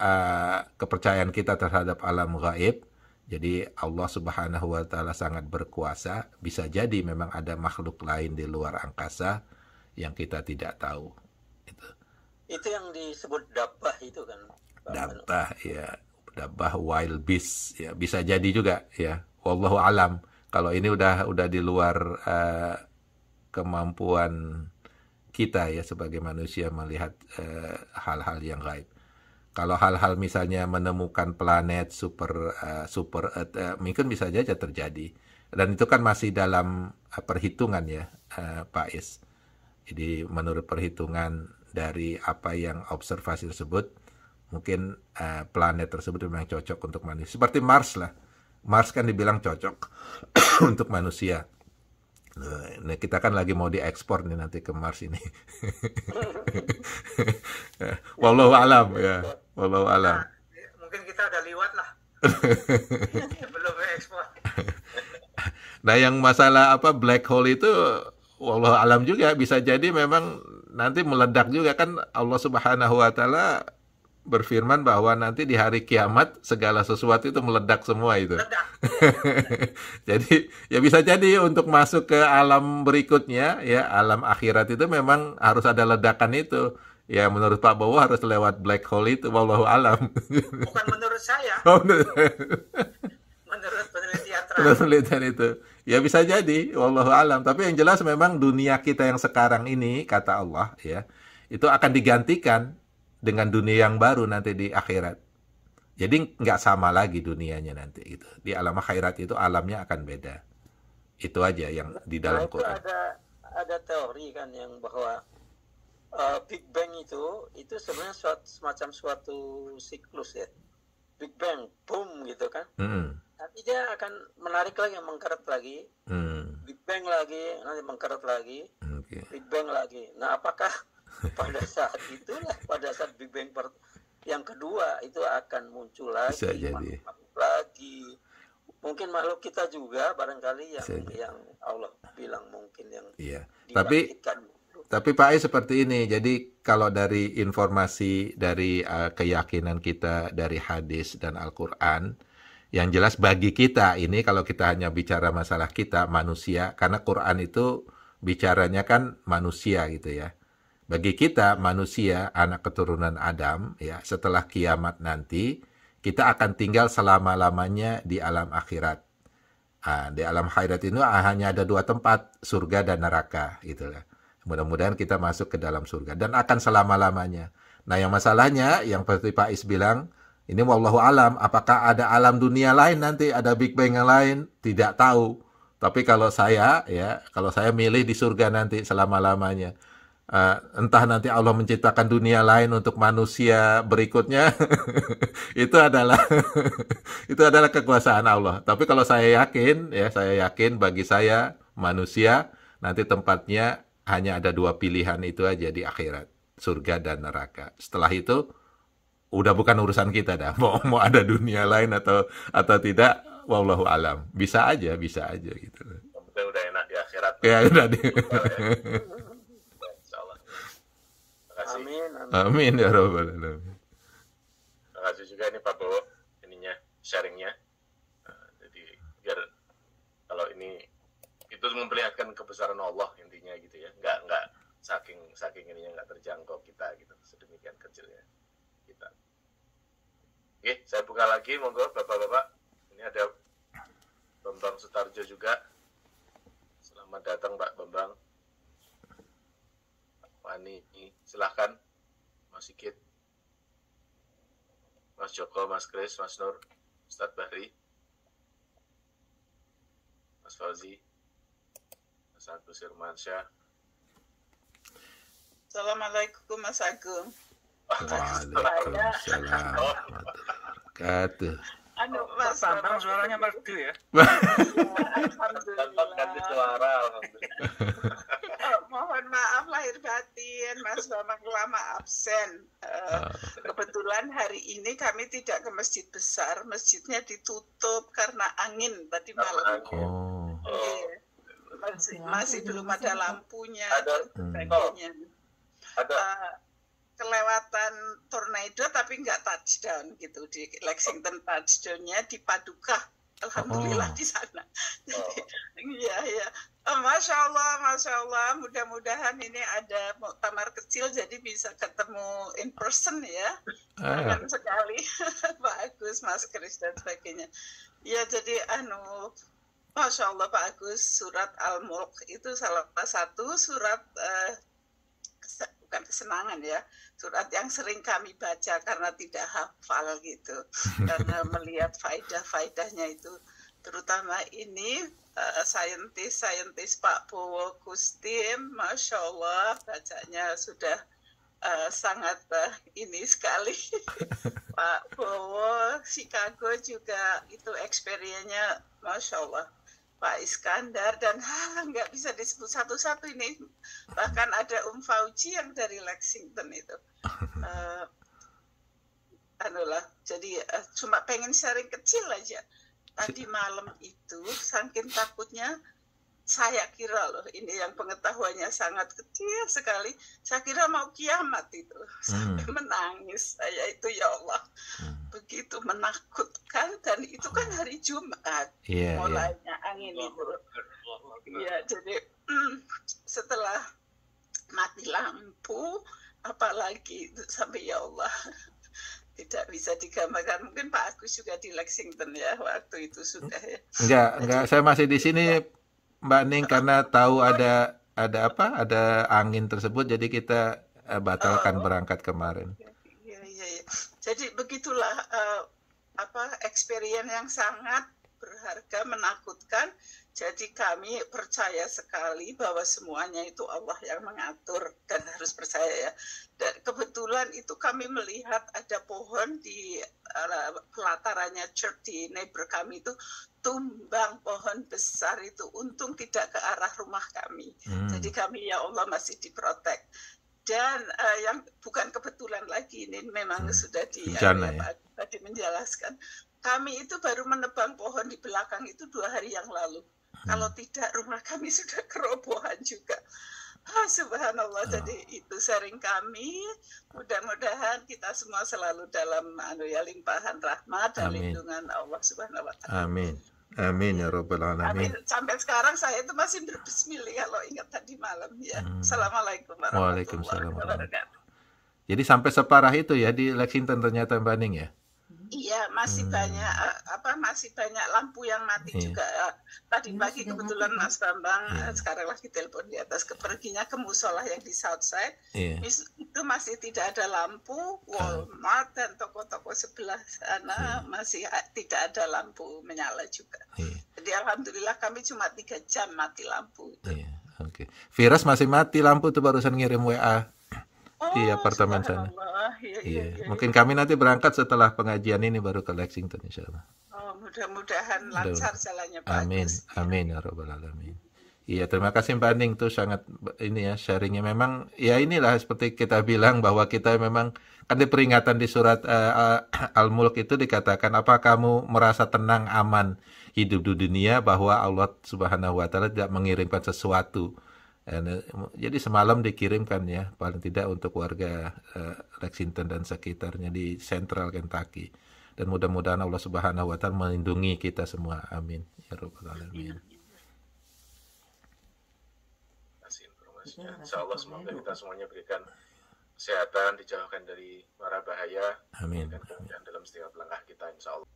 uh, kepercayaan kita terhadap alam gaib jadi Allah Subhanahu wa taala sangat berkuasa, bisa jadi memang ada makhluk lain di luar angkasa yang kita tidak tahu. Itu.
Itu yang disebut dabah itu kan.
Dabah ya, dabah wild beast ya, bisa jadi juga ya. Wallahu alam. Kalau ini udah udah di luar uh, kemampuan kita ya sebagai manusia melihat eh, hal-hal uh, hal -hal yang gaib kalau hal-hal misalnya menemukan planet super uh, super uh, mungkin bisa saja terjadi dan itu kan masih dalam uh, perhitungan ya uh, Pak Is. Jadi menurut perhitungan dari apa yang observasi tersebut mungkin uh, planet tersebut memang cocok untuk manusia. Seperti Mars lah. Mars kan dibilang cocok untuk manusia. Nah, kita kan lagi mau diekspor nih nanti ke Mars ini. Eh, wallahu alam ya. Wallahu alam. mungkin kita ada liwat lah. Belum ekspor. nah, yang masalah apa black hole itu wallahu alam juga bisa jadi memang nanti meledak juga kan Allah Subhanahu wa taala berfirman bahwa nanti di hari kiamat segala sesuatu itu meledak semua itu. Meledak. jadi ya bisa jadi untuk masuk ke alam berikutnya ya alam akhirat itu memang harus ada ledakan itu. Ya menurut Pak Bowo harus lewat black hole itu wallahu alam. Bukan menurut saya. Oh, menurut, penelitian terang. penelitian itu. Ya bisa jadi wallahu alam, tapi yang jelas memang dunia kita yang sekarang ini kata Allah ya itu akan digantikan dengan dunia yang baru nanti di akhirat. Jadi nggak sama lagi dunianya nanti itu. Di alam akhirat itu alamnya akan beda. Itu aja yang di dalam Quran. Ada
ada teori kan yang bahwa uh, Big Bang itu itu sebenarnya suatu, semacam suatu siklus ya. Big Bang, boom gitu kan. Hmm. Nanti dia akan menarik lagi, mengkeret lagi. Hmm. Big Bang lagi, nanti mengkeret lagi. Okay. Big Bang lagi. Nah, apakah pada saat itulah pada saat Big Bang
yang kedua itu akan muncul lagi Bisa jadi. lagi
mungkin makhluk kita juga barangkali yang Bisa
yang Allah bilang mungkin yang iya.
tapi tapi Pak E seperti ini. Jadi kalau dari informasi dari uh, keyakinan kita dari hadis dan Al-Qur'an yang jelas bagi kita ini kalau kita hanya bicara masalah kita manusia karena Qur'an itu bicaranya kan manusia gitu ya. Bagi kita manusia anak keturunan Adam ya setelah kiamat nanti kita akan tinggal selama-lamanya di alam akhirat. Nah, di alam akhirat itu hanya ada dua tempat, surga dan neraka itulah Mudah-mudahan kita masuk ke dalam surga dan akan selama-lamanya. Nah, yang masalahnya yang seperti Pak Is bilang, ini wallahu alam, apakah ada alam dunia lain nanti, ada Big Bang yang lain? Tidak tahu. Tapi kalau saya ya, kalau saya milih di surga nanti selama-lamanya uh, entah nanti Allah menciptakan dunia lain untuk manusia berikutnya itu adalah itu adalah kekuasaan Allah tapi kalau saya yakin ya saya yakin bagi saya manusia nanti tempatnya hanya ada dua pilihan itu aja di akhirat surga dan neraka setelah itu udah bukan urusan kita dah mau mau ada dunia lain atau atau tidak wallahu alam bisa aja bisa aja gitu udah
enak di akhirat ya udah Amin ya
robbal alamin.
Terima kasih juga ini Pak Bowo ininya sharingnya. Eh, jadi biar kalau ini itu memperlihatkan kebesaran Allah intinya gitu ya. Enggak enggak saking saking ininya enggak terjangkau kita gitu sedemikian kecilnya kita. Oke, saya buka lagi monggo Bapak-bapak. Ini ada Bambang Sutarjo juga. Selamat datang Pak Bambang. Wani, silahkan. Mas Sigit, Mas Joko, Mas Kris, Mas Nur, Ustadz Bahri, Mas Fauzi, Mas Agus Irmansyah. Assalamualaikum Mas Agung.
Waalaikumsalam. Oh.
Kata.
Anu Mas Bambang suaranya merdu ya. Alhamdulillah. suara mohon maaf lahir batin Mas Bambang lama absen. Eh, ah. kebetulan hari ini kami tidak ke masjid besar, masjidnya ditutup karena angin tadi malam. Oh. Oh. Masih, masih belum ada lampunya ada, hmm. eh, kelewatan tornado tapi nggak touchdown gitu di Lexington touchdownnya di Paduka alhamdulillah oh. di sana jadi iya, iya oh. iya masya allah masya allah mudah-mudahan ini ada muktamar kecil jadi bisa ketemu in person ya ah. kangen sekali pak Agus Mas Kris dan sebagainya ya jadi anu Masya Allah Pak Agus, surat Al-Mulk itu salah satu surat uh, bukan kesenangan ya surat yang sering kami baca karena tidak hafal gitu karena melihat faidah-faidahnya itu terutama ini uh, eh, scientist saintis Pak Bowo Kustim masya Allah bacanya sudah uh, sangat uh, ini sekali Pak Bowo Chicago juga itu experience-nya masya Allah Pak Iskandar dan hal nggak bisa disebut satu-satu ini bahkan ada Um Fauci yang dari Lexington itu uh, anulah jadi uh, cuma pengen sharing kecil aja tadi malam itu saking takutnya saya kira loh ini yang pengetahuannya sangat kecil sekali saya kira mau kiamat itu sampai hmm. menangis saya itu ya Allah hmm begitu menakutkan dan itu kan hmm. hari Jumat yeah, mulainya iya. yeah. angin itu. Ya jadi mm, setelah mati lampu apalagi itu sampai ya Allah tidak bisa digambarkan mungkin Pak Agus juga di Lexington ya waktu itu sudah ya.
Enggak, enggak saya masih di sini iya. Mbak Ning karena tahu ada ada apa? Ada angin tersebut jadi kita eh, batalkan oh. berangkat kemarin.
Jadi begitulah uh, apa experience yang sangat berharga menakutkan. Jadi kami percaya sekali bahwa semuanya itu Allah yang mengatur dan harus percaya ya. Dan kebetulan itu kami melihat ada pohon di uh, pelatarannya church di neighbor kami itu tumbang pohon besar itu untung tidak ke arah rumah kami. Hmm. Jadi kami ya Allah masih diprotek dan uh, yang bukan kebetulan lagi ini memang hmm. sudah di Bencana, ya, ya. tadi menjelaskan kami itu baru menebang pohon di belakang itu dua hari yang lalu hmm. kalau tidak rumah kami sudah kerobohan juga ah, subhanallah hmm. jadi itu sering kami mudah-mudahan kita semua selalu dalam anu ya limpahan rahmat dan Amin. lindungan Allah subhanahu wa
taala Amin Amin ya robbal alamin. Amin.
Sampai sekarang saya itu masih berbismillah kalau ingat tadi malam ya. Hmm. Assalamualaikum
warahmatullahi wabarakatuh. Jadi sampai separah itu ya di Lexington ternyata Mbak Ning ya.
Iya, masih hmm. banyak eh, apa masih banyak lampu yang mati iya. juga. Tadi pagi kebetulan Mas Bambang iya. Eh, sekarang lagi telepon di atas keperginya ke musola yang di Southside. Iya. Itu masih tidak ada lampu, Walmart dan toko-toko sebelah sana iya. masih tidak ada lampu menyala juga. Iya. Jadi alhamdulillah
kami cuma tiga jam mati lampu. Iya, oke. Okay. Virus masih mati lampu tuh barusan ngirim WA di oh, apartemen sana. Ya, iya. Ya, ya, Mungkin kami nanti berangkat setelah pengajian ini baru ke Lexington insya Allah.
Oh, mudah-mudahan lancar
jalannya Pak Amin, iya. amin ya robbal alamin. Iya, terima kasih Mbak Aning tuh sangat ini ya sharingnya memang ya inilah seperti kita bilang bahwa kita memang kan di peringatan di surat uh, Al-Mulk itu dikatakan apa kamu merasa tenang aman hidup di dunia bahwa Allah Subhanahu wa taala tidak mengirimkan sesuatu And, uh, jadi semalam dikirimkan ya, paling tidak untuk warga uh, Lexington dan sekitarnya di Central Kentucky. Dan mudah-mudahan Allah Subhanahu wa taala melindungi kita semua. Amin. Ya rabbal alamin.
Insya Allah semoga kita semuanya berikan kesehatan, dijauhkan dari para bahaya. Amin. Dan kemudian dalam setiap langkah kita insya Allah.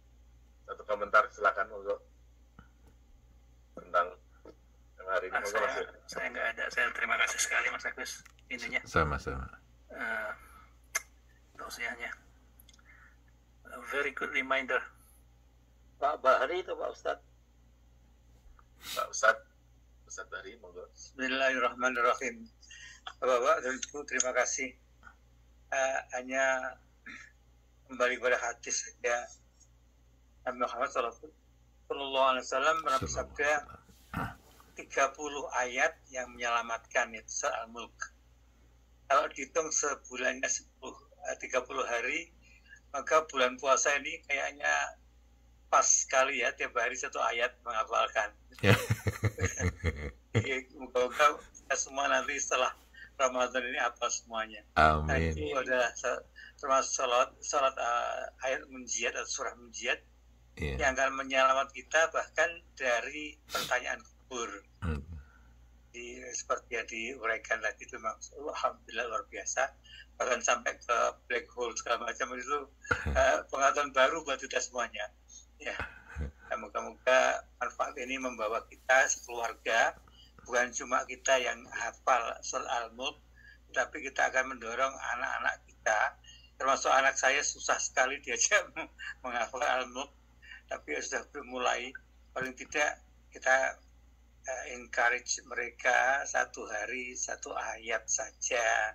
Satu komentar silakan untuk
tentang hari ini. Ah, Mas, saya, saya nggak ada. Saya terima kasih sekali Mas Agus. Intinya.
Sama-sama. Uh, eh,
tausiahnya. very good reminder. Pak Bahri itu Pak Ustad. Pak Ustad. Ustad Bahri, monggo. Bismillahirrahmanirrahim. Bapak dan Ibu, terima kasih. Uh, hanya kembali pada hati saja. Nabi Muhammad Sallallahu Alaihi Wasallam pernah bersabda, 30 ayat yang menyelamatkan itu soal Al-Mulk. Kalau dihitung sebulannya 10, 30 eh, hari, maka bulan puasa ini kayaknya pas sekali ya tiap hari satu ayat menghafalkan. Ya. Moga-moga kita semua nanti setelah Ramadan ini apa semuanya.
Amin. Nah, itu
adalah termasuk sholat, sholat uh, eh, ayat menjiat atau surah menjiat yeah. yang akan menyelamat kita bahkan dari pertanyaan bersyukur Hmm. Di, seperti yang diuraikan tadi itu maksud, alhamdulillah luar biasa. Bahkan sampai ke black hole segala macam itu uh, hmm. eh, pengalaman baru buat kita semuanya. Ya. mudah hmm. moga-moga manfaat ini membawa kita sekeluarga bukan cuma kita yang hafal soal al-mulk tapi kita akan mendorong anak-anak kita termasuk anak saya susah sekali diajak menghafal al-mulk tapi ya sudah mulai paling tidak kita Eh, encourage mereka satu hari satu ayat saja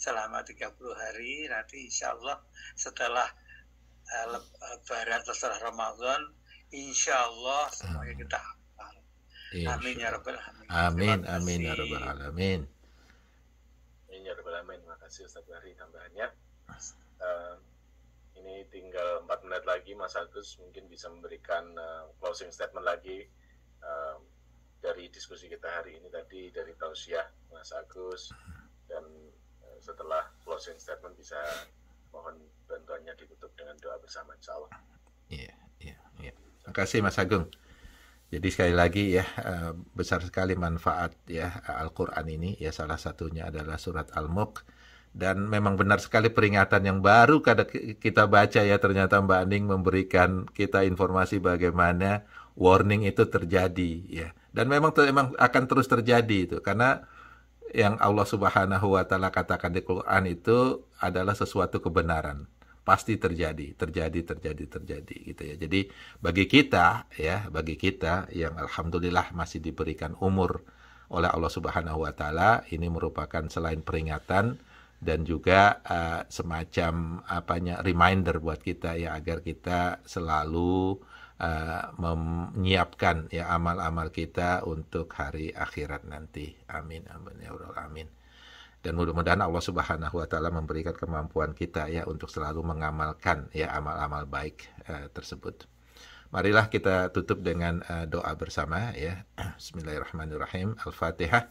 selama 30 hari nanti insya Allah setelah uh, lebaran setelah Ramadan insya Allah semuanya kita hafal
iya, ya amin ya rabbal alamin amin amin ya rabbal alamin amin ya rabbal alamin makasih Ustaz Bari tambahannya
uh, ini tinggal 4 menit lagi Mas Agus mungkin bisa memberikan uh, closing statement lagi uh, dari diskusi kita hari ini tadi dari Tausiah Mas Agus
dan eh, setelah closing statement bisa mohon bantuannya ditutup dengan doa bersama Insya Allah. Iya, iya, iya. Terima kasih Mas Agung. Jadi sekali lagi ya eh, besar sekali manfaat ya eh, Al-Qur'an ini ya salah satunya adalah surat Al-Mulk dan memang benar sekali peringatan yang baru kita baca ya ternyata Mbak Aning memberikan kita informasi bagaimana warning itu terjadi ya dan memang memang akan terus terjadi itu karena yang Allah Subhanahu wa taala katakan di Quran itu adalah sesuatu kebenaran. Pasti terjadi, terjadi, terjadi, terjadi gitu ya. Jadi bagi kita ya, bagi kita yang alhamdulillah masih diberikan umur oleh Allah Subhanahu wa taala ini merupakan selain peringatan dan juga uh, semacam apanya reminder buat kita ya agar kita selalu uh, menyiapkan ya amal-amal kita untuk hari akhirat nanti. Amin. Amin ya rabbal amin. Dan mudah-mudahan Allah Subhanahu wa taala memberikan kemampuan kita ya untuk selalu mengamalkan ya amal-amal baik uh, tersebut. Marilah kita tutup dengan uh, doa bersama ya. Bismillahirrahmanirrahim. Al-Fatihah.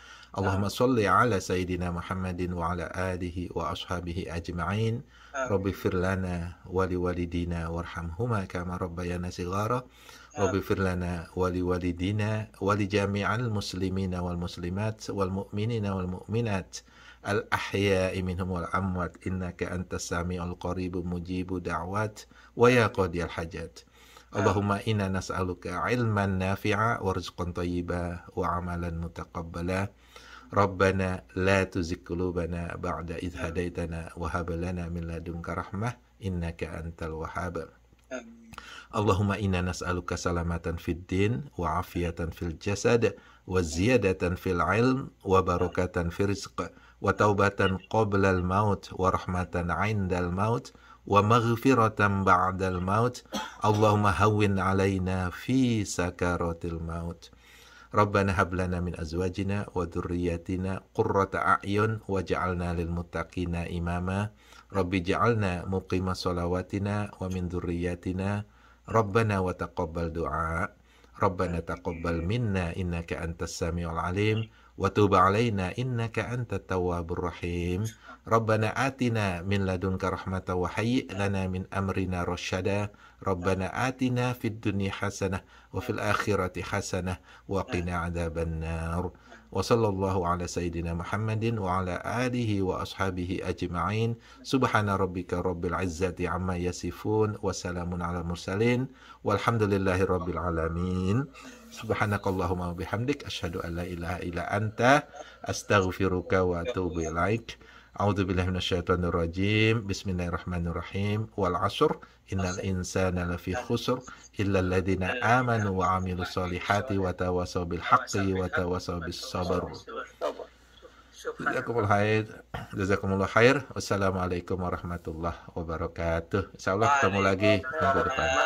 نعم. اللهم صل على سيدنا محمد وعلى آله وأصحابه أجمعين رب اغفر لنا ولوالدينا وارحمهما كما ربيانا صغارا رب اغفر لنا ولوالدينا ولجميع المسلمين والمسلمات والمؤمنين والمؤمنات الأحياء منهم والأموات إنك أنت السميع القريب مجيب دعوات ويا قاضي الحاجات آه. اللهم إنا نسألك علما نافعا ورزقا طيبا وعملا متقبلا ربنا لا تزغ قلوبنا بعد إذ هديتنا وهب لنا من لدنك رحمة إنك أنت الوهاب اللهم إنا نسألك سلامة في الدين وعافية في الجسد وزيادة في العلم وبركة في الرزق وتوبة قبل الموت ورحمة عند الموت ومغفرة بعد الموت اللهم هون علينا في سكرات الموت ربنا هب لنا من أزواجنا وذرياتنا قرة أعين وجعلنا للمتقين إماما رب جعلنا مقيم صلواتنا ومن ذرياتنا ربنا وتقبل دعاء ربنا تقبل منا إنك أنت السميع العليم وتوب علينا إنك أنت التواب الرحيم ربنا آتنا من لدنك رحمة وهيئ لنا من أمرنا رشدا ربنا آتنا في الدنيا حسنة وفي الآخرة حسنة وقنا عذاب النار وصلى الله على سيدنا محمد وعلى آله وأصحابه أجمعين سبحان ربك رب العزة عما يصفون وسلام على المرسلين والحمد لله رب العالمين سبحانك اللهم وبحمدك أشهد أن لا إله إلا أنت أستغفرك وأتوب إليك أعوذ بالله من الشيطان الرجيم بسم الله الرحمن الرحيم والعصر إن الإنسان لفي خسر إلا الذين آمنوا وعملوا الصالحات وتواصوا بالحق وتواصوا بالصبر جزاكم الله خير جزاكم الله خير wassalamualaikum warahmatullahi wabarakatuh insyaallah ketemu lagi minggu depan